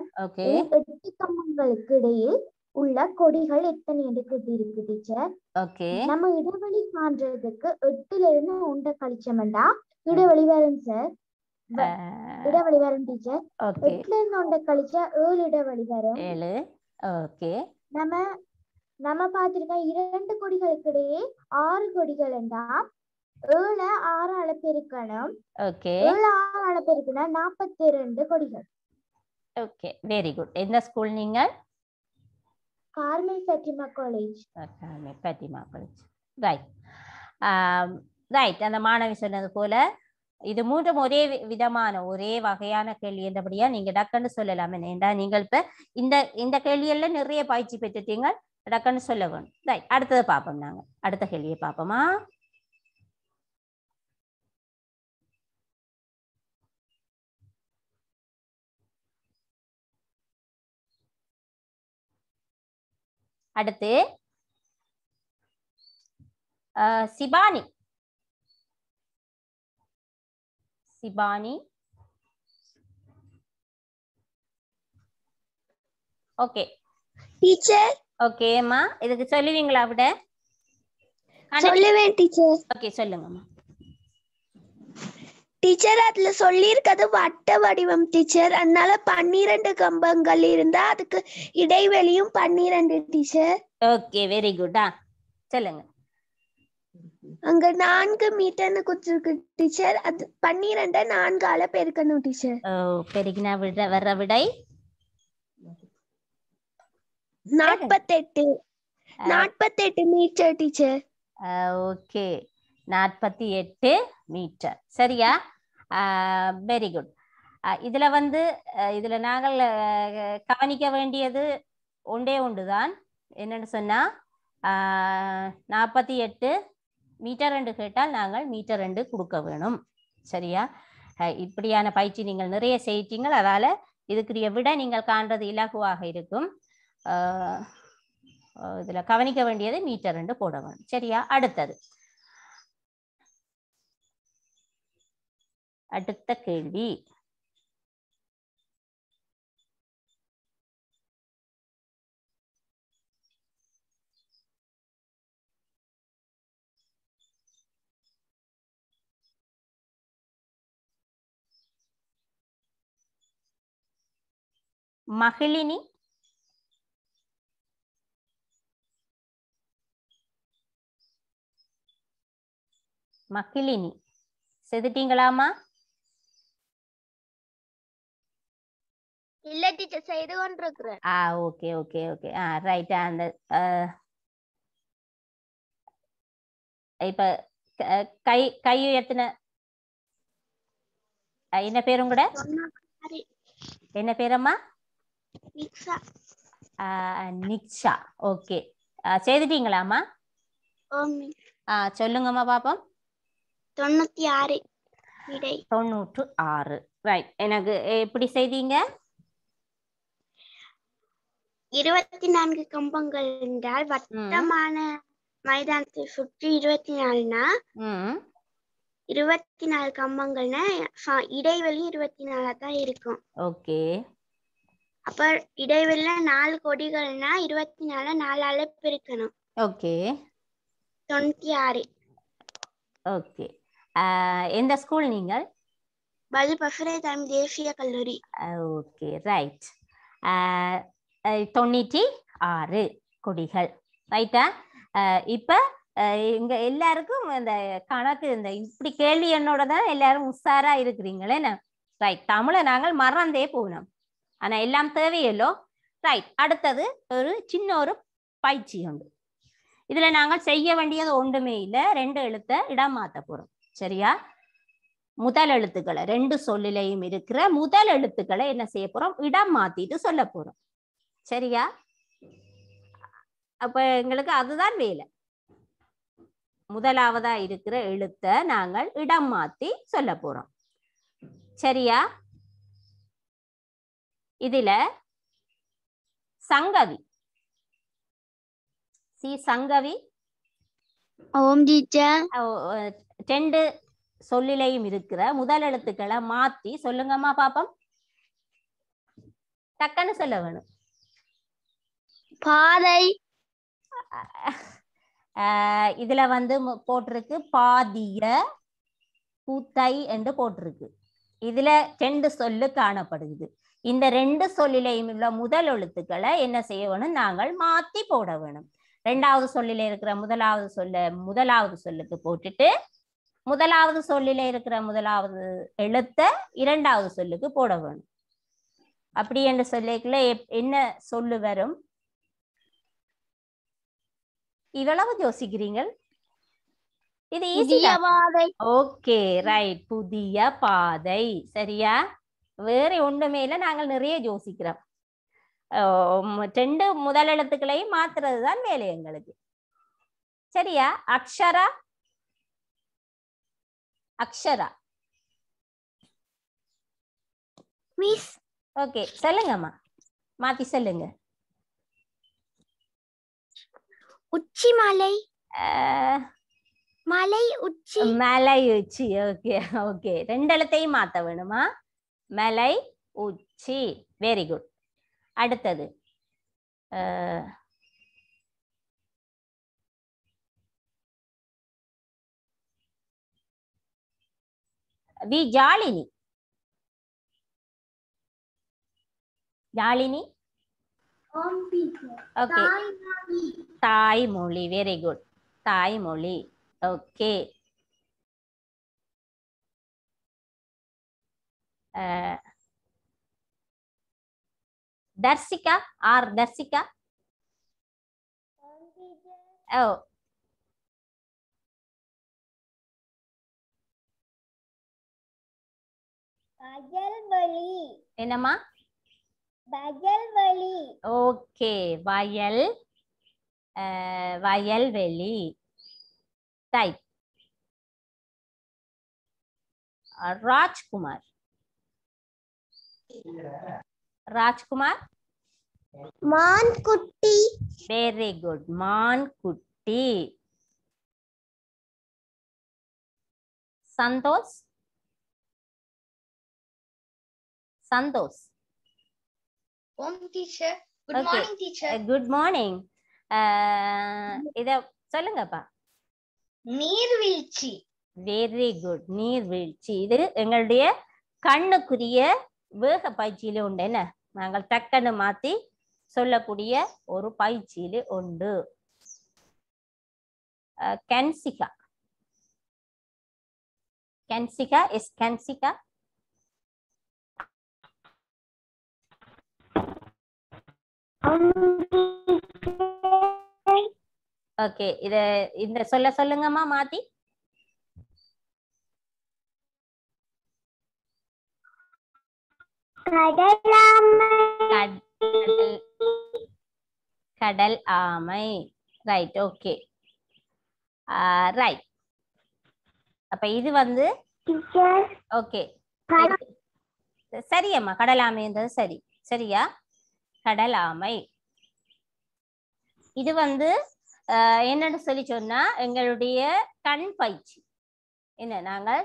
எட்டு கம்பங்களுக்கு இடையில் உள்ள கொடிகள் எத்தனை எடுக்குது இருக்கு டீச்சர் ஓகே நம்ம இடைவெளி காண்றதுக்கு எட்டுல இருந்து உண்ட கழிச்சோம்டா இடைவெளி வரும் சார் இடைவெளி வரும் டீச்சர் எட்டுல இருந்து உண்ட கழிச்சா ஏழு இடைவெளி வரும் ஏழு ஓகே நம்ம நம்ம பாத்திருக்கோம் இரண்டு கொடிகளுக்கு இடையே ஆறு கொடிகள் என்றால் ஏழு ஆறு அளப்பு இருக்கணும் ஏழு ஆறு அளப்பு இருக்குன்னா நாற்பத்தி இரண்டு கொடிகள் ஓகே வெரி குட் என்ன ஸ்கூல் நீங்கள் Carmel Fatima College. Carmel Fatima College. Right. Um, right. அந்த மாணவி சொன்னது போல இது மூன்றும் ஒரே விதமான ஒரே வகையான கேள்வி என்றபடியா நீங்க டக்குன்னு சொல்லலாம் ஏன்டா நீங்கள் இப்ப இந்த இந்த கேள்வியெல்லாம் நிறைய பயிற்சி பெற்றுட்டீங்க டக்குன்னு சொல்ல வேணும் ரைட் அடுத்தது பார்ப்போம் நாங்க அடுத்த கேள்வியை பார்ப்போமா அடுத்து சிபானி சிபானி ஓகே டீச்சர் ஓகேம்மா இதுக்கு சொல்லுவீங்களா விட சொல்லுவேன் டீச்சர் ஓகே சொல்லுங்கம்மா டீச்சர் அதுல சொல்லியிருக்கிறது வட்ட வடிவம் டீச்சர் அதனால பன்னிரண்டு கம்பங்கள் இருந்தா அதுக்கு இடைவெளியும் பன்னிரண்டு டீச்சர் ஓகே வெரி குட்டா சொல்லுங்க அங்க நான்கு மீட்டர்னு குடுத்துருக்கு டீச்சர் அது பன்னிரண்ட நான்கால பெருக்கணும் டீச்சர் ஓ பெருகினா விட வர்ற விடை நாற்பத்தெட்டு நாற்பத்தெட்டு மீட்டர் டீச்சர் ஓகே நாற்பத்தி எட்டு மீட்டர் சரியா வெரி குட் இதுல வந்து இதுல நாங்கள் கவனிக்க வேண்டியது ஒன்றே ஒன்று தான் என்னன்னு சொன்னா நாற்பத்தி எட்டு மீட்டர் ரெண்டு கேட்டால் நாங்கள் மீட்டர் ரெண்டு கொடுக்க வேணும் சரியா இப்படியான பயிற்சி நீங்கள் நிறைய செய்யிட்டீங்கள் அதால இதுக்குரிய விட நீங்கள் காண்றது இலகுவாக இருக்கும் இதில் கவனிக்க வேண்டியது மீட்டர் ரெண்டு போட வேணும் சரியா அடுத்தது அடுத்த கேள்வி மகிழினி மகிழினி செதுட்டீங்களாமா இல்ல டீச்சர் செய்து ചെയ്തുകൊണ്ടിരിക്കുന്നത് ആ ஓகே ஓகே ஓகே ആ ரைட் அந்த இப்ப கை கை உயர்த்தின என்ன பேரும் கூட என்ன பேரம்மா நிக்ஷா நிக்ஷா ஓகே செய்துட்டீங்களாமா சொல்லுங்கம்மா பாப்போம் தொண்ணூத்தி ஆறு தொண்ணூற்று ஆறு ரைட் எனக்கு எப்படி செய்தீங்க இருபத்தி நான்கு கம்பங்கள் என்றால் வட்டமான மைதானத்தை சுற்றி இருபத்தி நாலுனா இருபத்தி நாலு கம்பங்கள்னா இடைவெளி இருபத்தி நாலா தான் இருக்கும் ஓகே அப்ப இடைவெளில நாலு கொடிகள்னா இருபத்தி நாலு நாலால பிரிக்கணும் ஓகே தொண்ணூத்தி ஆறு ஓகே எந்த ஸ்கூல் நீங்கள் பலு பஃபரை தமிழ் தேசிய கல்லூரி ஓகே ரைட் தொண்ணூற்றி ஆறு கொடிகள் ரைட்டா இப்ப இங்க எல்லாருக்கும் இந்த கணக்கு இந்த இப்படி கேள்வி என்னோட தான் எல்லாரும் உஷாரா இருக்கிறீங்களே ரைட் தமிழை நாங்கள் மறந்தே போனோம் ஆனா எல்லாம் தேவையல்லோ ரைட் அடுத்தது ஒரு சின்ன ஒரு பயிற்சி உண்டு இதுல நாங்கள் செய்ய வேண்டியது ஒன்றுமே இல்லை ரெண்டு எழுத்தை இடம் மாத்த போறோம் சரியா முதல் எழுத்துக்களை ரெண்டு சொல்லிலையும் இருக்கிற முதல் எழுத்துக்களை என்ன செய்ய போறோம் இடம் மாத்திட்டு சொல்ல போறோம் சரியா அப்ப எங்களுக்கு அதுதான் வேலை முதலாவதா இருக்கிற எழுத்த நாங்கள் இடம் மாத்தி சொல்ல போறோம் சரியா இதுல சங்கவி சி சங்கவி ஓம் ரெண்டு சொல்லிலையும் இருக்கிற முதல் எழுத்துக்களை மாத்தி சொல்லுங்கம்மா பாப்பம் டக்குன்னு சொல்ல வேணும் பாதை இதுல வந்து போட்டிருக்கு பாதிய பூத்தை என்று போட்டிருக்கு இதுல ரெண்டு சொல்லு காணப்படுது இந்த ரெண்டு சொல்லிலையும் உள்ள முதல் எழுத்துக்களை என்ன செய்யணும் நாங்கள் மாத்தி போட வேணும் ரெண்டாவது சொல்லில இருக்கிற முதலாவது சொல்ல முதலாவது சொல்லுக்கு போட்டுட்டு முதலாவது சொல்லில இருக்கிற முதலாவது எழுத்த இரண்டாவது சொல்லுக்கு போட வேணும் அப்படி என்று சொல்லிக்கல என்ன சொல்லு வரும் இவ்வளவு யோசிக்கிறீர்கள் இது ஈஸியா பாதை ஓகே ரைட் புதிய பாதை சரியா வேற ஒண்ணுமே இல்லை நாங்கள் நிறைய யோசிக்கிறோம் ரெண்டு முதல் எழுத்துக்களையும் மாத்துறது தான் வேலை எங்களுக்கு சரியா அக்ஷரா அக்ஷரா மிஸ் ஓகே சொல்லுங்கம்மா மாத்தி சொல்லுங்க உச்சி மலை மலை உச்சி மலை உச்சி ஓகே ஓகே ரெண்டு எழுத்தையும் மாத்த வேணுமா மலை உச்சி வெரி குட் அடுத்தது V Jalini Jalini Okay. Thai Moli. Very good. Thai Moli. Okay. Uh, Darshika or Darshika? Oh. Kajal Moli. Enama? வயல்வெளி ஓகே வயல் வயல்வெளி ரைட் ராஜ்குமார் ராஜ்குமார் மான்குட்டி வெரி குட் மான்குட்டி சந்தோஷ் சந்தோஷ் ஓம் teacher good morning teacher good uh, morning uh, இத சொல்லுங்கப்பா நீர்வீழ்ச்சி வெரி குட் நீர்வீழ்ச்சி இது எங்களுடைய கண்ணுக்குரிய வேக பயிற்சியில உண்டு என்ன நாங்கள் டக்குன்னு மாத்தி சொல்லக்கூடிய ஒரு பயிற்சியில உண்டு கன்சிகா கன்சிகா இஸ் கன்சிகா ஓகே இத இந்த சொல்ல சொல்லுங்கம்மா மாத்தி கடல் ஆமை ரைட் ஓகே ரைட் அப்ப இது வந்து ஓகே சரியம்மா கடல் ஆமைன்றது சரி சரியா கடலாமை இது வந்து என்னன்னு சொல்லி சொன்னா எங்களுடைய கண் பயிற்சி என்ன நாங்கள்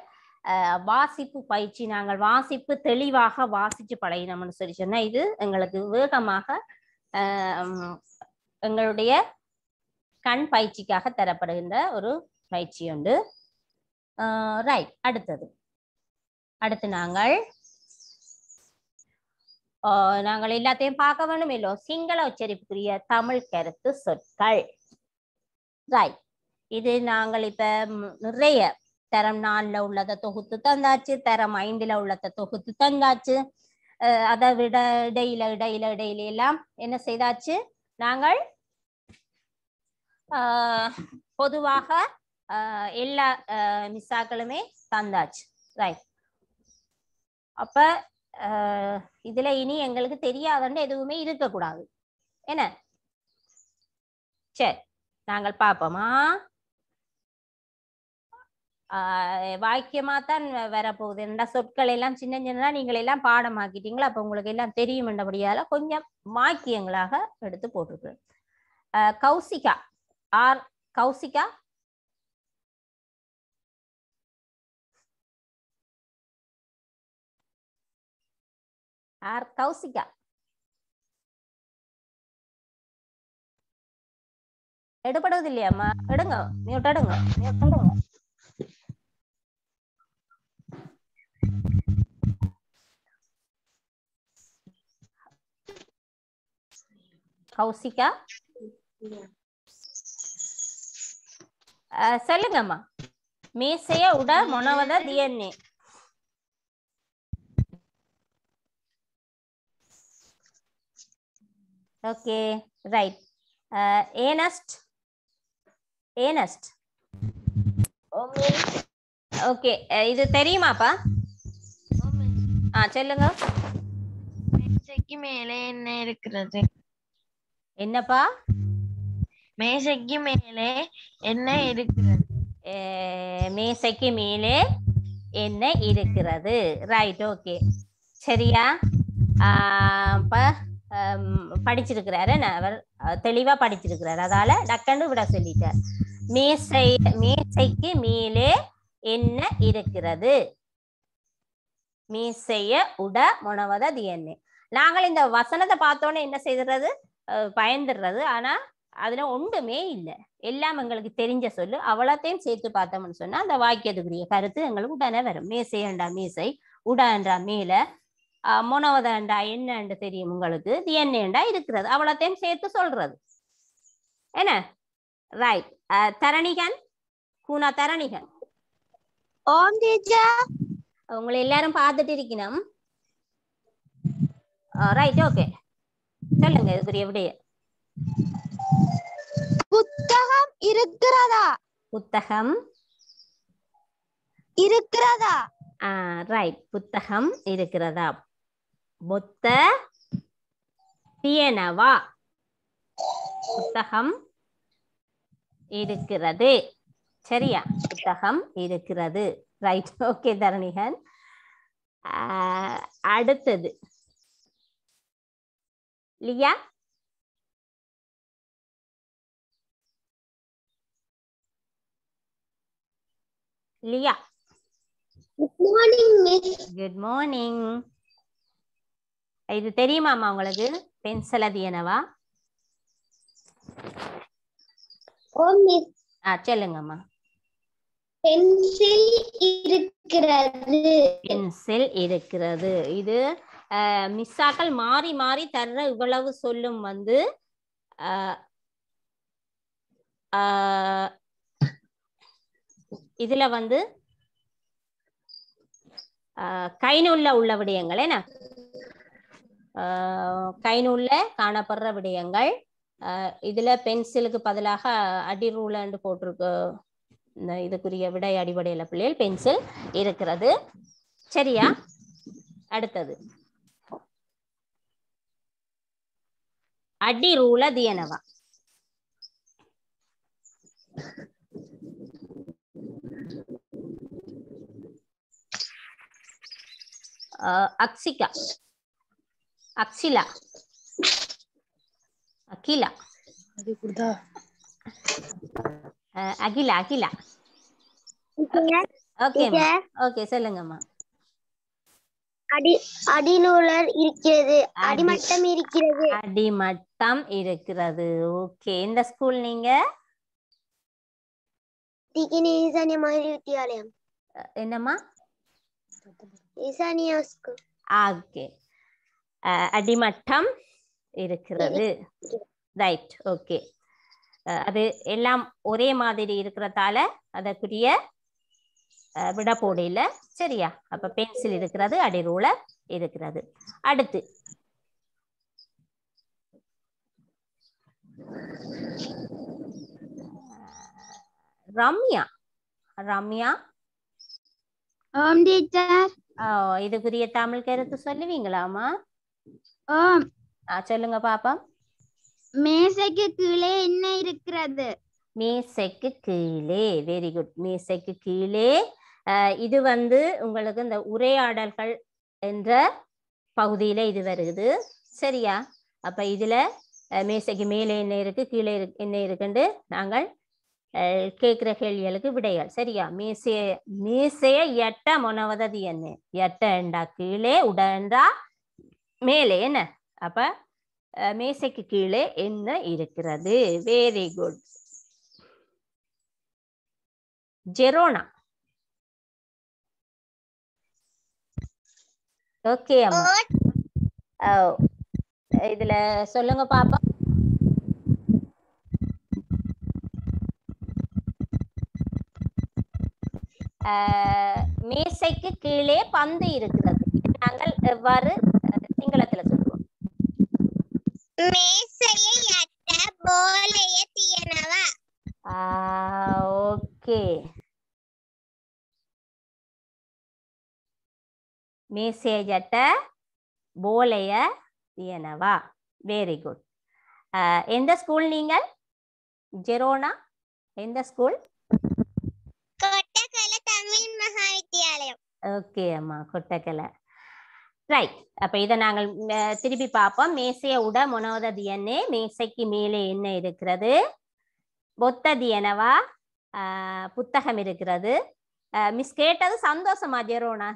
வாசிப்பு பயிற்சி நாங்கள் வாசிப்பு தெளிவாக வாசிச்சு பழகினோம்னு சொல்லி சொன்னா இது எங்களுக்கு வேகமாக எங்களுடைய கண் பயிற்சிக்காக தரப்படுகின்ற ஒரு பயிற்சி உண்டு ரைட் அடுத்தது அடுத்து நாங்கள் நாங்கள் எல்லாத்தையும் பார்க்க வேணும் இல்லோ சிங்கள உச்சரிப்புக்குரிய தமிழ் கருத்து சொற்கள் இது நாங்கள் இப்ப நிறைய தரம் நாலுல உள்ளதை தொகுத்து தந்தாச்சு தரம் ஐந்துல உள்ளதை தொகுத்து தந்தாச்சு அதை விட இடையில இடையில இடையில எல்லாம் என்ன செய்தாச்சு நாங்கள் பொதுவாக எல்லா மிஸ்ஸாக்களுமே தந்தாச்சு ரைட் அப்ப இதுல இனி எங்களுக்கு தெரியாதன்னு எதுவுமே இருக்கக்கூடாது என்ன சரி நாங்கள் பார்ப்போமா வாக்கியமா தான் வரப்போகுது என்ன சொற்கள் எல்லாம் சின்ன சின்னதா நீங்கள் எல்லாம் பாடமாக்கிட்டீங்களா அப்ப உங்களுக்கு எல்லாம் தெரியும் என்றபடியால கொஞ்சம் வாக்கியங்களாக எடுத்து போட்டிருக்கிறேன் கௌசிகா ஆர் கௌசிகா ஆர் கௌசிகா எடுபடுவது இல்லையாம்மா எடுங்க மியூட் எடுங்க கௌசிகா சொல்லுங்கம்மா மீசைய உட மொனவத DNA Okay, right. Uh, anest. Anest. Okay uh, இது தெரியுமாப்பா ஆ சொல்லுங்க மேசைக்கு மேலே என்ன இருக்கிறது என்னப்பா மேசைக்கு மேலே என்ன இருக்கிறது மேசைக்கு மேலே என்ன இருக்கிறது ரைட் ஓகே சரியா அப்போ படிச்சிருக்கிறாரு அவர் தெளிவா படிச்சிருக்கிறாரு அதால டக்கன்னு விட சொல்லிட்டார் மேசை மேசைக்கு மேலே என்ன இருக்கிறது மீசைய உட முனவத என்ன நாங்கள் இந்த வசனத்தை பார்த்தோன்னே என்ன செய்துறது பயந்துடுறது ஆனா அதுல ஒன்றுமே இல்லை எல்லாம் எங்களுக்கு தெரிஞ்ச சொல்லு அவ்வளோத்தையும் சேர்த்து பார்த்தோம்னு சொன்னா அந்த வாக்கியத்துக்குரிய கருத்து எங்களுக்கு உடனே வரும் என்றா மீசை உடன்றா மேல மொனவதண்டா என்னன்னு தெரியும் உங்களுக்கு என்னண்டா இருக்கிறது அவ்வளோத்தையும் சேர்த்து சொல்றது என்ன ரைட் தரணிகன் கூனா தரணிகன் ஓம் டீச்சா உங்களை எல்லாரும் பார்த்துட்டு இருக்கணும் ரைட் ஓகே சொல்லுங்க இதுக்குரிய விடைய புத்தகம் இருக்கிறதா புத்தகம் இருக்கிறதா ரைட் புத்தகம் இருக்கிறதா முத்த தியனவா புத்தகம் இருக்கிறது சரியா புத்தகம் இருக்கிறது ரைட் ஓகே தரணிகன் அடுத்தது Liya Liya good morning good morning இது தெரியுமாமா உங்களுக்கு பென்சில் அது என்னவா ஆ சொல்லுங்கம்மா பென்சில் இருக்கிறது பென்சில் இருக்கிறது இது மிஸ்ஸாக்கள் மாறி மாறி தர்ற இவ்வளவு சொல்லும் வந்து இதுல வந்து கைநூல்ல உள்ள விடயங்கள் என்ன கைநூல்ல காணப்படுற விடயங்கள் இதுல பென்சிலுக்கு பதிலாக அடி ரூலன்னு போட்டிருக்கு இந்த இதுக்குரிய விடை அடிப்படையில பிள்ளைகள் பென்சில் இருக்கிறது சரியா அடுத்தது அடி ரூல தியனவா அக்சிகா அப்சிலா அகிலா அகிலா அகிலா ஓகே சொல்லுங்கம்மா அடி அடிநூலர் இருக்கிறது அடிமட்டம் இருக்கிறது அடிமட்டம் இருக்கிறது ஓகே இந்த ஸ்கூல் நீங்க திகினி ஈசானிய மகளிர் என்னம்மா ஈசானியா ஓகே அடிமட்டம் இருக்கிறது ரைட் ஓகே அது எல்லாம் ஒரே மாதிரி இருக்கிறதால அதற்குரிய விட போடையில சரியா அப்ப பென்சில் இருக்கிறது அடி ரூலர் இருக்கிறது அடுத்து ரம்யா ரம்யா இதுக்குரிய தமிழ் கருத்து சொல்லுவீங்களாமா ஆம் சொல்லுங்க பாப்பா மேசைக்கு கீழே என்ன இருக்கிறது மேசைக்கு கீழே வெரி குட் மேசைக்கு கீழே இது வந்து உங்களுக்கு இந்த உரையாடல்கள் என்ற பகுதியில இது வருது சரியா அப்ப இதுல மேசைக்கு மேலே என்ன இருக்கு கீழே என்ன இருக்குன்னு நாங்கள் கேட்குற கேள்விகளுக்கு விடைகள் சரியா மேசைய மேசைய எட்ட மொனவதது என்ன எட்ட என்றா கீழே உட என்றா மேலே என்ன அப்ப மேசைக்கு கீழே என்ன இருக்கிறது வெரி குட் ஜெரோனா ஓகே அம்மா இதுல சொல்லுங்க பாப்பா மேசைக்கு கீழே பந்து இருக்கிறது நாங்கள் எவ்வாறு சிங்களத்துல சொல்லுவோம் அட்ட போலைய ஓகே மேசேஜட்ட போலைய தியனவா வெரி குட் எந்த ஸ்கூல் நீங்கள் ஜெரோனா எந்த ஸ்கூல் கொட்டக்கலை தமிழ் மகா வித்தியாலயம் ஓகே அம்மா கொட்டக்கலை ரைட் அப்ப இதை நாங்கள் திருப்பி பார்ப்போம் மேசையை உட மொனோததி என்ன மேசைக்கு மேலே என்ன இருக்கிறது பொத்ததி எனவா புத்தகம் இருக்கிறது மிஸ் கேட்டது சந்தோஷமா ஜெரோனா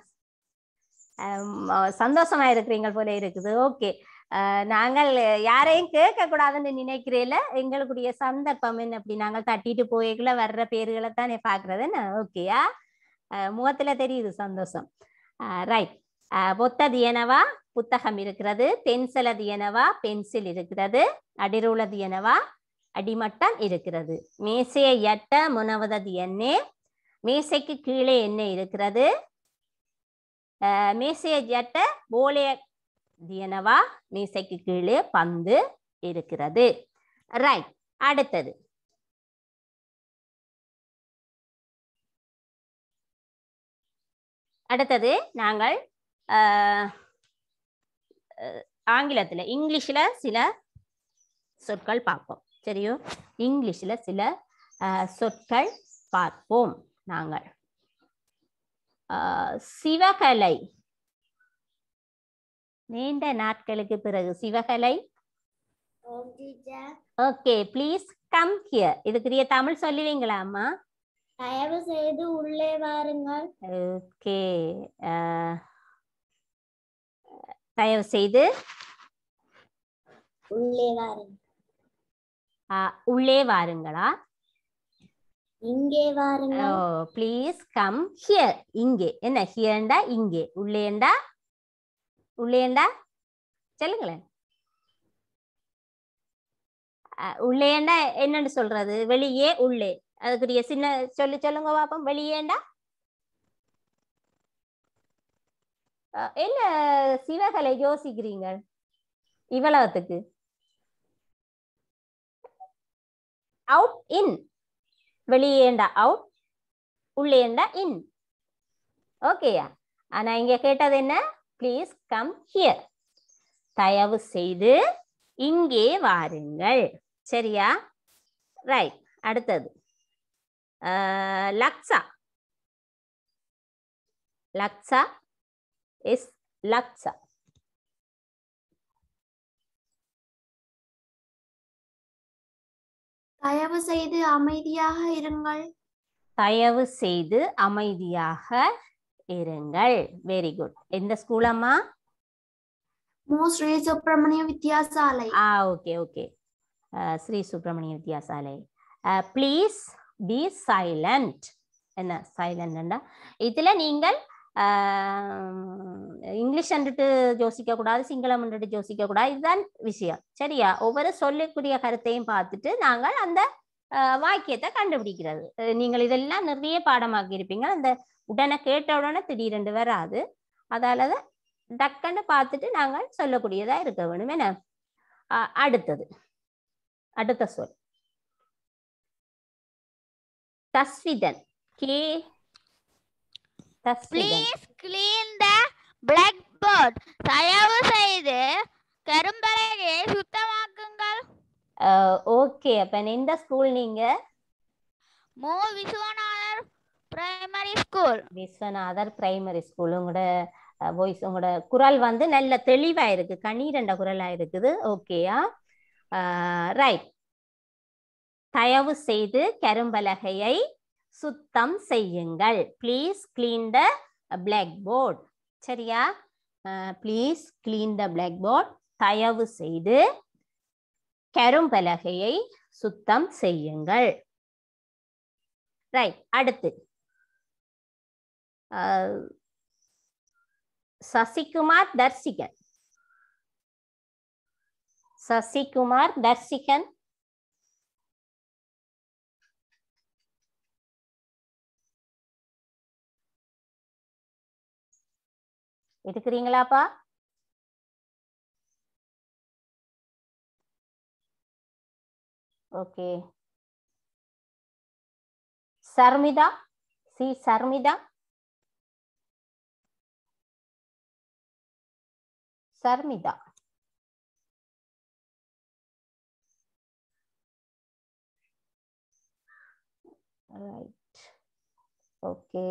சந்தோஷமா இருக்கிறீங்க போல இருக்குது ஓகே நாங்கள் யாரையும் கேட்க கூடாதுன்னு நினைக்கிறேல எங்களுக்குடைய சந்தர்ப்பம் என்ன அப்படி நாங்கள் தட்டிட்டு போய்க்குள்ள வர்ற பேர்களை தானே பாக்குறதுன்னு ஓகேயா முகத்துல தெரியுது சந்தோஷம் ரைட் ஒத்தது எனவா புத்தகம் இருக்கிறது பென்சிலது எனவா பென்சில் இருக்கிறது அடிருளது எனவா அடிமட்டம் இருக்கிறது மேசையை எட்ட முனவதது என்ன மேசைக்கு கீழே என்ன இருக்கிறது மேசையை எட்ட போலே எனவா மேசைக்கு கீழே பந்து இருக்கிறது ரைட் அடுத்தது அடுத்தது நாங்கள் ஆங்கிலத்தில் இங்கிலீஷில் சில சொற்கள் பார்ப்போம் சரியோ இங்கிலீஷில் சில சொற்கள் பார்ப்போம் நாங்கள் சிவகலை நீண்ட நாட்களுக்கு பிறகு Sivakalai okay please come here இதுக்குரிய தமிழ் அம்மா தயவு செய்து உள்ளே வாருங்கள் ஓகே தயவு செய்து உள்ளே வாருங்களா இங்கே வாருங்க ஓ ப்ளீஸ் கம் ஹியர் இங்கே என்ன ஹியர்ண்டா இங்கே உள்ளேண்டா உள்ளேண்டா சொல்லுங்களேன் உள்ளேண்டா என்னன்னு சொல்றது வெளியே உள்ளே அதுக்குரிய சின்ன சொல்லி சொல்லுங்க பாப்போம் வெளியேண்டா என்ன சிவகலை யோசிக்கிறீங்க இவ்வளவுத்துக்கு அவுட் இன் வெளியேண்டா அவுட் உள்ளேண்டா இன் ஓகேயா ஆனா இங்க கேட்டது என்ன ப்ளீஸ் கம் ஹியர் தயவு செய்து இங்கே வாருங்கள் சரியா ரைட் அடுத்தது லக்ஸா லக்ஸா is laksa. தயவு செய்து அமைதியாக இருங்கள் தயவு செய்து அமைதியாக இருங்கள் வெரி குட் எந்த ஸ்கூல் அம்மா மோ ஸ்ரீ சுப்பிரமணிய வித்யாசாலை ஆ okay okay Sri Subramaniya Vidyasalai please be silent என்ன சைலண்ட்ண்டா இதில் நீங்கள் இங்கிலீஷ் என்றுட்டு ஜோசிக்க கூடாது சிங்களம் வந்துட்டு ஜோசிக்க கூடாது இதுதான் விஷயம் சரியா ஒவ்வொரு சொல்லக்கூடிய கருத்தையும் பார்த்துட்டு நாங்கள் அந்த வாக்கியத்தை கண்டுபிடிக்கிறது நீங்கள் இதெல்லாம் நிறைய பாடமாக்கி இருப்பீங்க அந்த உடனே கேட்ட உடனே திடீரென்று வராது அதால டக்குன்னு பார்த்துட்டு நாங்கள் சொல்லக்கூடியதா இருக்க வேணும் என்ன அடுத்தது அடுத்த சொல் Thasvithan K please clean the blackboard தயவு செய்து கரும்பலகையை சுத்தமாக்குங்கள் ஓகே uh, அப்ப எந்த ஸ்கூல் நீங்க மோ Viswanathar primary school Viswanathar primary school உங்களோட வாய்ஸ் uh, உங்களோட குரல் வந்து நல்ல தெளிவா இருக்கு கண்ணீரண்ட குரலா இருக்குது ஓகேயா ரைட் uh, தயவு செய்து கரும்பலகையை சுத்தம் செய்யுங்கள் please clean the blackboard சரியா please clean the blackboard தயவு செய்து கரும்பலகையை சுத்தம் செய்யுங்கள் ரைட் அடுத்து சசிகுமார் தர்சிகன் சசிகுமார் தர்சிகன் எடுக்கிறீங்களாப்பா okay Sharmitha C Sharmitha Sharmitha right okay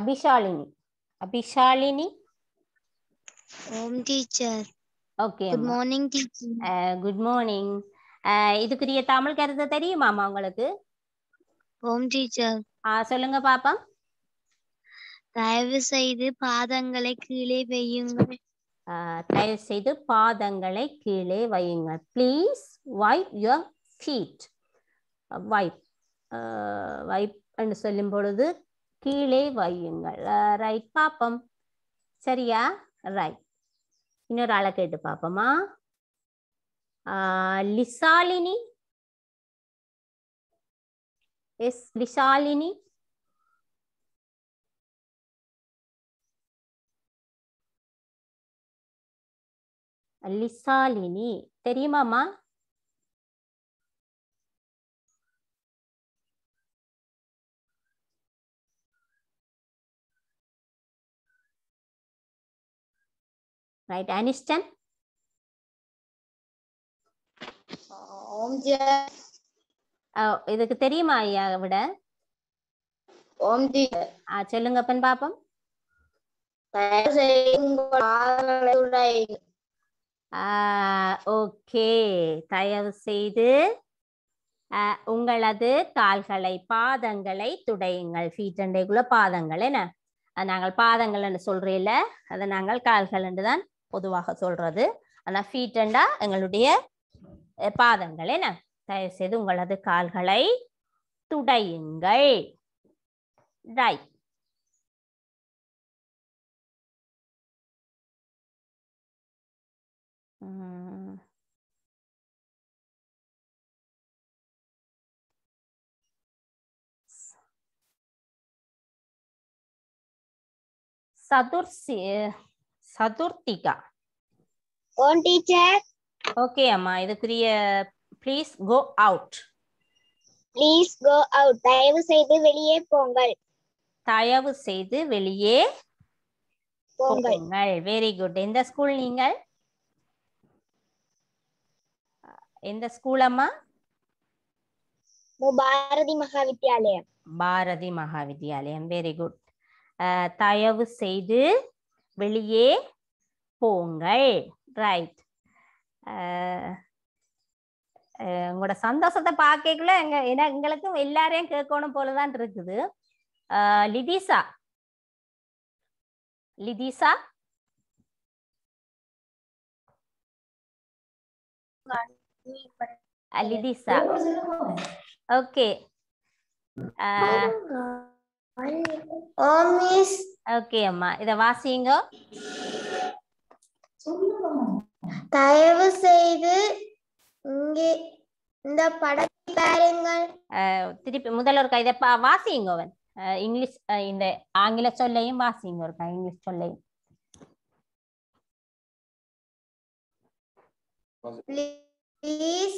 Abishalini Abishalini ஓம் teacher okay good morning teacher good morning இதுக்குரிய தமிழ் கருத்து தெரியுமாமா உங்களுக்கு ஓம் டீச்சர் சொல்லுங்க பாப்பா தயவு செய்து பாதங்களை கீழே வையுங்கள் தயவு செய்து பாதங்களை கீழே வையுங்கள் please wipe your feet wipe wipe என்று சொல்லும் பொழுது கீழே வையுங்கள் ரைட் பாப்பம் சரியா ரைட் இன்னொரு ஆளை கேட்டு பாப்பமா லிசாலினி எஸ் லிசாலினி லிசாலினி தெரியுமாம்மா Right, Aniston? இதுக்கு தெரியுமா ஐயா விட ஓம்ஜி சொல்லுங்க அப்பன் பாப்போம் ஓகே தயவு செய்து உங்களது கால்களை பாதங்களை துடையுங்கள் ஃபீட் அண்டைக்குள்ள பாதங்கள் என்ன நாங்கள் பாதங்கள் என்று சொல்றீல அதை நாங்கள் கால்கள் என்று தான் பொதுவாக சொல்றது ஆனா ஃபீட்டண்டா எங்களுடைய பாதங்கள் என்ன தயவு செய்து உங்களது கால்களை துடையுங்கள் சதுர்சி சதுர் சதுர்த்திகா ஓன் டீச்சர் ஓகே அம்மா இதுக்குரிய please go out please go out தயவு செய்து வெளியே போங்கள் தயவு செய்து வெளியே போங்கள் வெரி குட் எந்த ஸ்கூல் நீங்கள் எந்த ஸ்கூல் அம்மா பாரதி மகாவித்யாலயம் பாரதி மகாவித்யாலயம் வெரி குட் தயவு செய்து வெளியே போங்கள் ரைட் உங்களோட சந்தோஷத்தை பார்க்கக்குள்ள எங்க ஏன்னா எங்களுக்கும் எல்லாரையும் கேட்கணும் போலதான் இருக்குது லிதிசா லிதிசா லிதிசா ஓகே ஓகே அம்மா இத வாசிங்க தயவு செய்து இங்கே இந்த படத்தை பாருங்கள் திருப்பி முதல்ல ஒரு இதை வாசிங்க இங்கிலீஷ் இந்த ஆங்கில சொல்லையும் வாசிங்க ஒரு இங்கிலீஷ் சொல்லையும் Please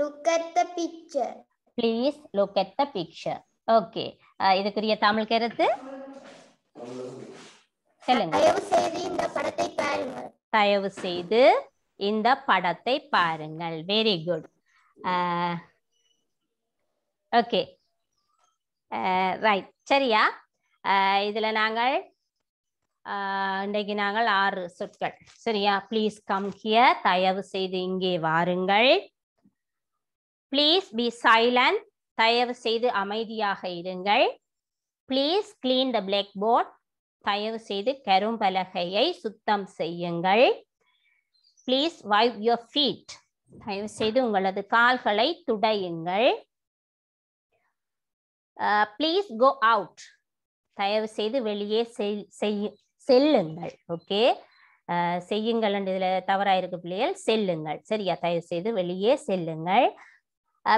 look at the picture. Please look at the picture. Okay இதுக்குரிய தமிழ் கருத்து தயவு செய்து இந்த படத்தை பாருங்கள் வெரி குட் ஓகே ரைட் சரியா இதுல நாங்கள் இன்றைக்கு நாங்கள் ஆறு சொற்கள் சரியா ப்ளீஸ் கம் ஹியர் தயவு செய்து இங்கே வாருங்கள் ப்ளீஸ் பி சைலண்ட் தயவு செய்து அமைதியாக இருங்கள் please clean the blackboard தயவு செய்து கரும்பலகையை சுத்தம் செய்யுங்கள் ப்ளீஸ் வைவ் யுவர் ஃபீட் தயவு செய்து உங்களது கால்களை துடையுங்கள் ப்ளீஸ் கோ அவுட் தயவு செய்து வெளியே செல்லுங்கள் ஓகே uh, செய்யுங்கள் இதில் தவறாக பிள்ளைகள் செல்லுங்கள் சரியா தயவு செய்து வெளியே செல்லுங்கள்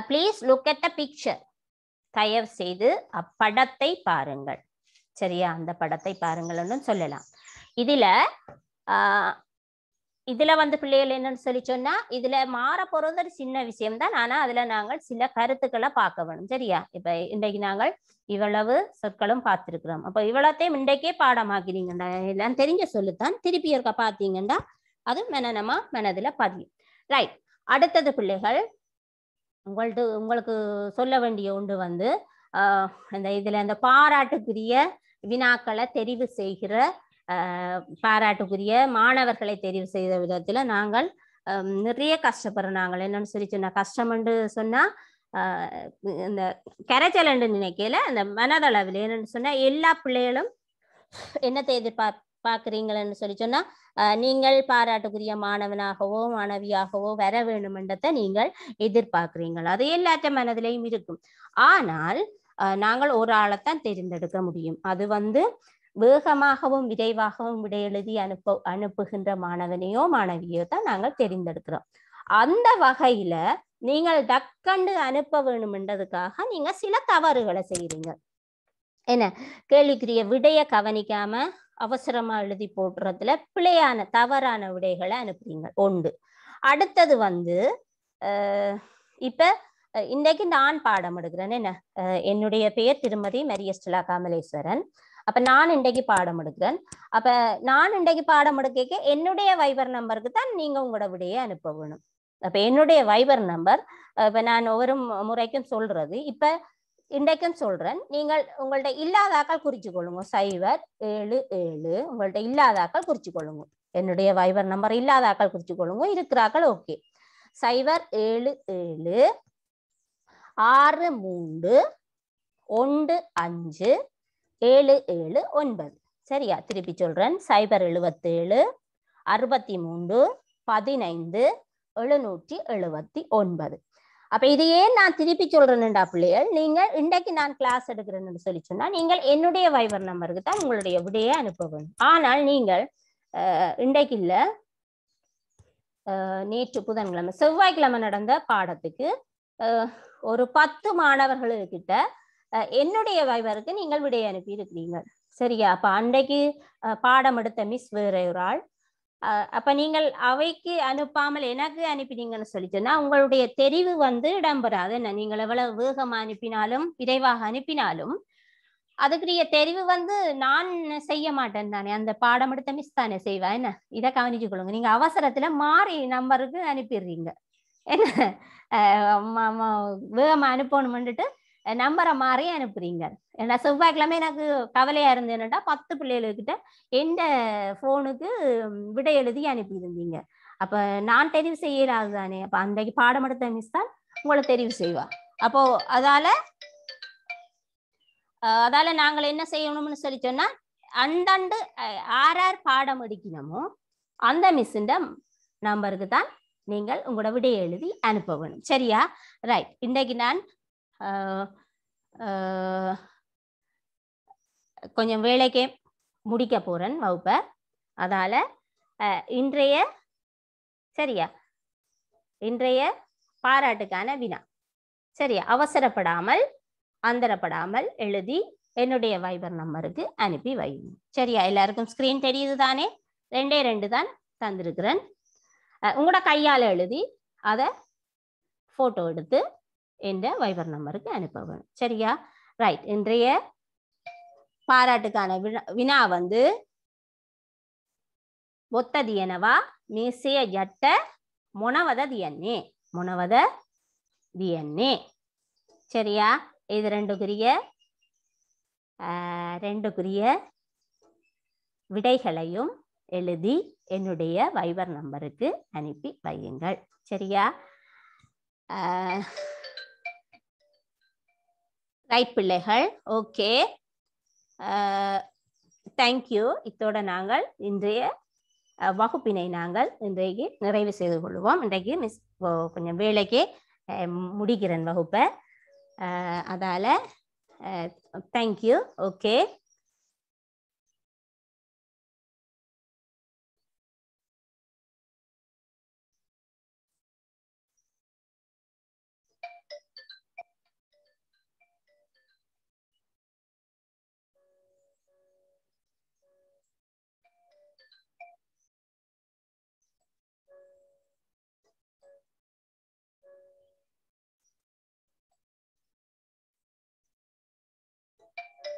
please look at a picture தயவு செய்து அப்படத்தை பாருங்கள் சரியா அந்த படத்தை பாருங்கள்னு சொல்லலாம் இதுல இதுல வந்து பிள்ளைகள் என்னன்னு சொல்லி சொன்னா இதுல மாற போறது ஒரு சின்ன விஷயம் தான் ஆனா அதுல நாங்கள் சில கருத்துக்களை பார்க்க வேணும் சரியா இப்ப இன்றைக்கு நாங்கள் இவ்வளவு சொற்களும் பார்த்திருக்கிறோம் அப்ப இவ்வளோத்தையும் இன்றைக்கே பாடமாக்கிறீங்கண்டா எல்லாம் தெரிஞ்ச சொல்லுத்தான் திருப்பி இருக்க பாத்தீங்கன்னா அது மனநமா மனதுல பதியும் ரைட் அடுத்தது பிள்ளைகள் உங்கள்கிட்ட உங்களுக்கு சொல்ல வேண்டிய உண்டு வந்து இந்த இதில் இந்த பாராட்டுக்குரிய வினாக்களை தெரிவு செய்கிற பாராட்டுக்குரிய மாணவர்களை தெரிவு செய்த விதத்தில் நாங்கள் நிறைய கஷ்டப்படுறோம் நாங்கள் என்னன்னு சொல்லி சொன்னால் கஷ்டம்னு சொன்னால் இந்த கரைச்சலண்டு நினைக்கல அந்த மனதளவில் என்னன்னு சொன்னால் எல்லா பிள்ளைகளும் என்னத்தை எதிர்பார்ப்பு பாக்குறீங்களன்னு சொல்லி சொன்னா நீங்கள் பாராட்டுக்குரிய மாணவனாகவோ மாணவியாகவோ வர வேணுமென்றதை நீங்கள் எதிர்பார்க்குறீங்கள் அது எல்லாற்ற மனதிலையும் இருக்கும் ஆனால் நாங்கள் ஒரு ஆளைத்தான் தேர்ந்தெடுக்க முடியும் அது வந்து வேகமாகவும் விரைவாகவும் விடையெழுதி அனுப்ப அனுப்புகின்ற மாணவனையோ மாணவியோ தான் நாங்கள் தெரிந்தெடுக்கிறோம் அந்த வகையில நீங்கள் டக்கண்டு அனுப்ப வேணும்ன்றதுக்காக நீங்க சில தவறுகளை செய்யறீங்க என்ன கேள்விக்குரிய விடைய கவனிக்காம அவசரமா எழுதி போடுறதுல பிழையான தவறான விடைகளை அனுப்புறீங்க உண்டு அடுத்தது வந்து இப்ப இன்றைக்கு நான் பாடம் எடுக்கிறேன் என்ன என்னுடைய பெயர் திருமதி மரியஸ்டலா காமலேஸ்வரன் அப்ப நான் இன்றைக்கு பாடம் எடுக்கிறேன் அப்ப நான் இன்னைக்கு பாடம் எடுக்க என்னுடைய வைபர் நம்பருக்கு தான் நீங்க உங்களோட விடையை அனுப்ப வேணும் அப்ப என்னுடைய வைபர் நம்பர் இப்ப நான் ஒவ்வொரு முறைக்கும் சொல்றது இப்ப இன்றைக்கும் சொல்றேன் நீங்கள் உங்கள்கிட்ட இல்லாதாக்கள் குறிச்சு கொள்ளுங்க சைவர் ஏழு ஏழு உங்கள்கிட்ட இல்லாதாக்கள் குறிச்சு கொள்ளுங்க என்னுடைய வைவர் நம்பர் இல்லாதாக்கள் குறிச்சு கொள்ளுங்க இருக்கிறாக்கள் ஓகே சைவர் ஏழு ஏழு ஆறு மூன்று ஒன்று அஞ்சு ஏழு ஏழு ஒன்பது சரியா திருப்பி சொல்றேன் சைபர் எழுபத்தேழு அறுபத்தி மூன்று பதினைந்து எழுநூற்றி எழுபத்தி ஒன்பது அப்ப இதையே நான் திருப்பி சொல்றேன்டா பிள்ளைகள் நீங்கள் இன்றைக்கு நான் கிளாஸ் எடுக்கிறேன்னு சொல்லி சொன்னா நீங்கள் என்னுடைய வைவர் நம்பருக்கு தான் உங்களுடைய விடையை அனுப்ப வேணும் ஆனால் நீங்கள் இன்றைக்கு இல்ல நேற்று புதன்கிழமை செவ்வாய்க்கிழமை நடந்த பாடத்துக்கு ஒரு பத்து கிட்ட என்னுடைய வைவருக்கு நீங்கள் விடையை அனுப்பி இருக்கிறீங்க சரியா அப்ப அன்றைக்கு பாடம் எடுத்த மிஸ் வேற ஒரு ஆள் அப்ப நீங்கள் அவைக்கு அனுப்பாமல் எனக்கு அனுப்பினீங்கன்னு சொல்லி சொன்னா உங்களுடைய தெரிவு வந்து இடம்பெறாது என்ன நீங்கள் எவ்வளவு வேகமா அனுப்பினாலும் விரைவாக அனுப்பினாலும் அதுக்குரிய தெரிவு வந்து நான் செய்ய மாட்டேன் தானே அந்த பாடம் எடுத்த மிஸ் தானே செய்வா என்ன இதை கவனிச்சு கொள்ளுங்க நீங்க அவசரத்துல மாறி நம்பருக்கு அனுப்பிடுறீங்க என்ன வேகமா அனுப்பணும்னுட்டு நம்பரை மாறி அனுப்புறீங்க ஏன்னா செவ்வாய்க்கிழமை எனக்கு கவலையா இருந்தது என்னட்டா பத்து பிள்ளைகளுக்கிட்ட எந்த போனுக்கு விடை எழுதி அனுப்பியிருந்தீங்க அப்ப நான் தெரிவு செய்யலாது தானே அப்ப அன்றைக்கு பாடம் எடுத்த மிஸ் தான் உங்களை தெரிவு செய்வா அப்போ அதால அதால நாங்கள் என்ன செய்யணும்னு சொல்லி சொன்னா அந்தாண்டு ஆர் ஆர் பாடம் எடுக்கணுமோ அந்த மிஸ்ஸுண்ட நம்பருக்கு தான் நீங்கள் உங்களோட விடையை எழுதி அனுப்ப வேணும் சரியா ரைட் இன்றைக்கு நான் கொஞ்சம் வேலைக்கே முடிக்க போகிறேன் வகுப்பை அதால் இன்றைய சரியா இன்றைய பாராட்டுக்கான வினா சரியா அவசரப்படாமல் அந்தரப்படாமல் எழுதி என்னுடைய வைபர் நம்பருக்கு அனுப்பி வைங்க சரியா எல்லாருக்கும் ஸ்க்ரீன் தெரியுது தானே ரெண்டே ரெண்டு தான் தந்திருக்கிறேன் உங்களோட கையால் எழுதி அதை ஃபோட்டோ எடுத்து என்ற வைபர் நம்பருக்கு அனுப்ப வேணும் சரியா ரைட் இன்றைய பாராட்டுக்கான வினா வினா வந்து ஒத்தது எனவா மீசைய ஜட்ட முனவத தியன்னே முனவத தியன்னே சரியா இது ரெண்டுக்குரிய ரெண்டுக்குரிய விடைகளையும் எழுதி என்னுடைய வைபர் நம்பருக்கு அனுப்பி வையுங்கள் சரியா ரைட் பிள்ளைகள் ஓகே தேங்க்யூ uh, இத்தோட நாங்கள் இன்றைய uh, வகுப்பினை நாங்கள் இன்றைக்கு நிறைவு செய்து கொள்வோம் இன்றைக்கு மிஸ் கொஞ்சம் வேலைக்கு uh, முடிக்கிறேன் வகுப்பை அதால் தேங்க்யூ ஓகே Thank you.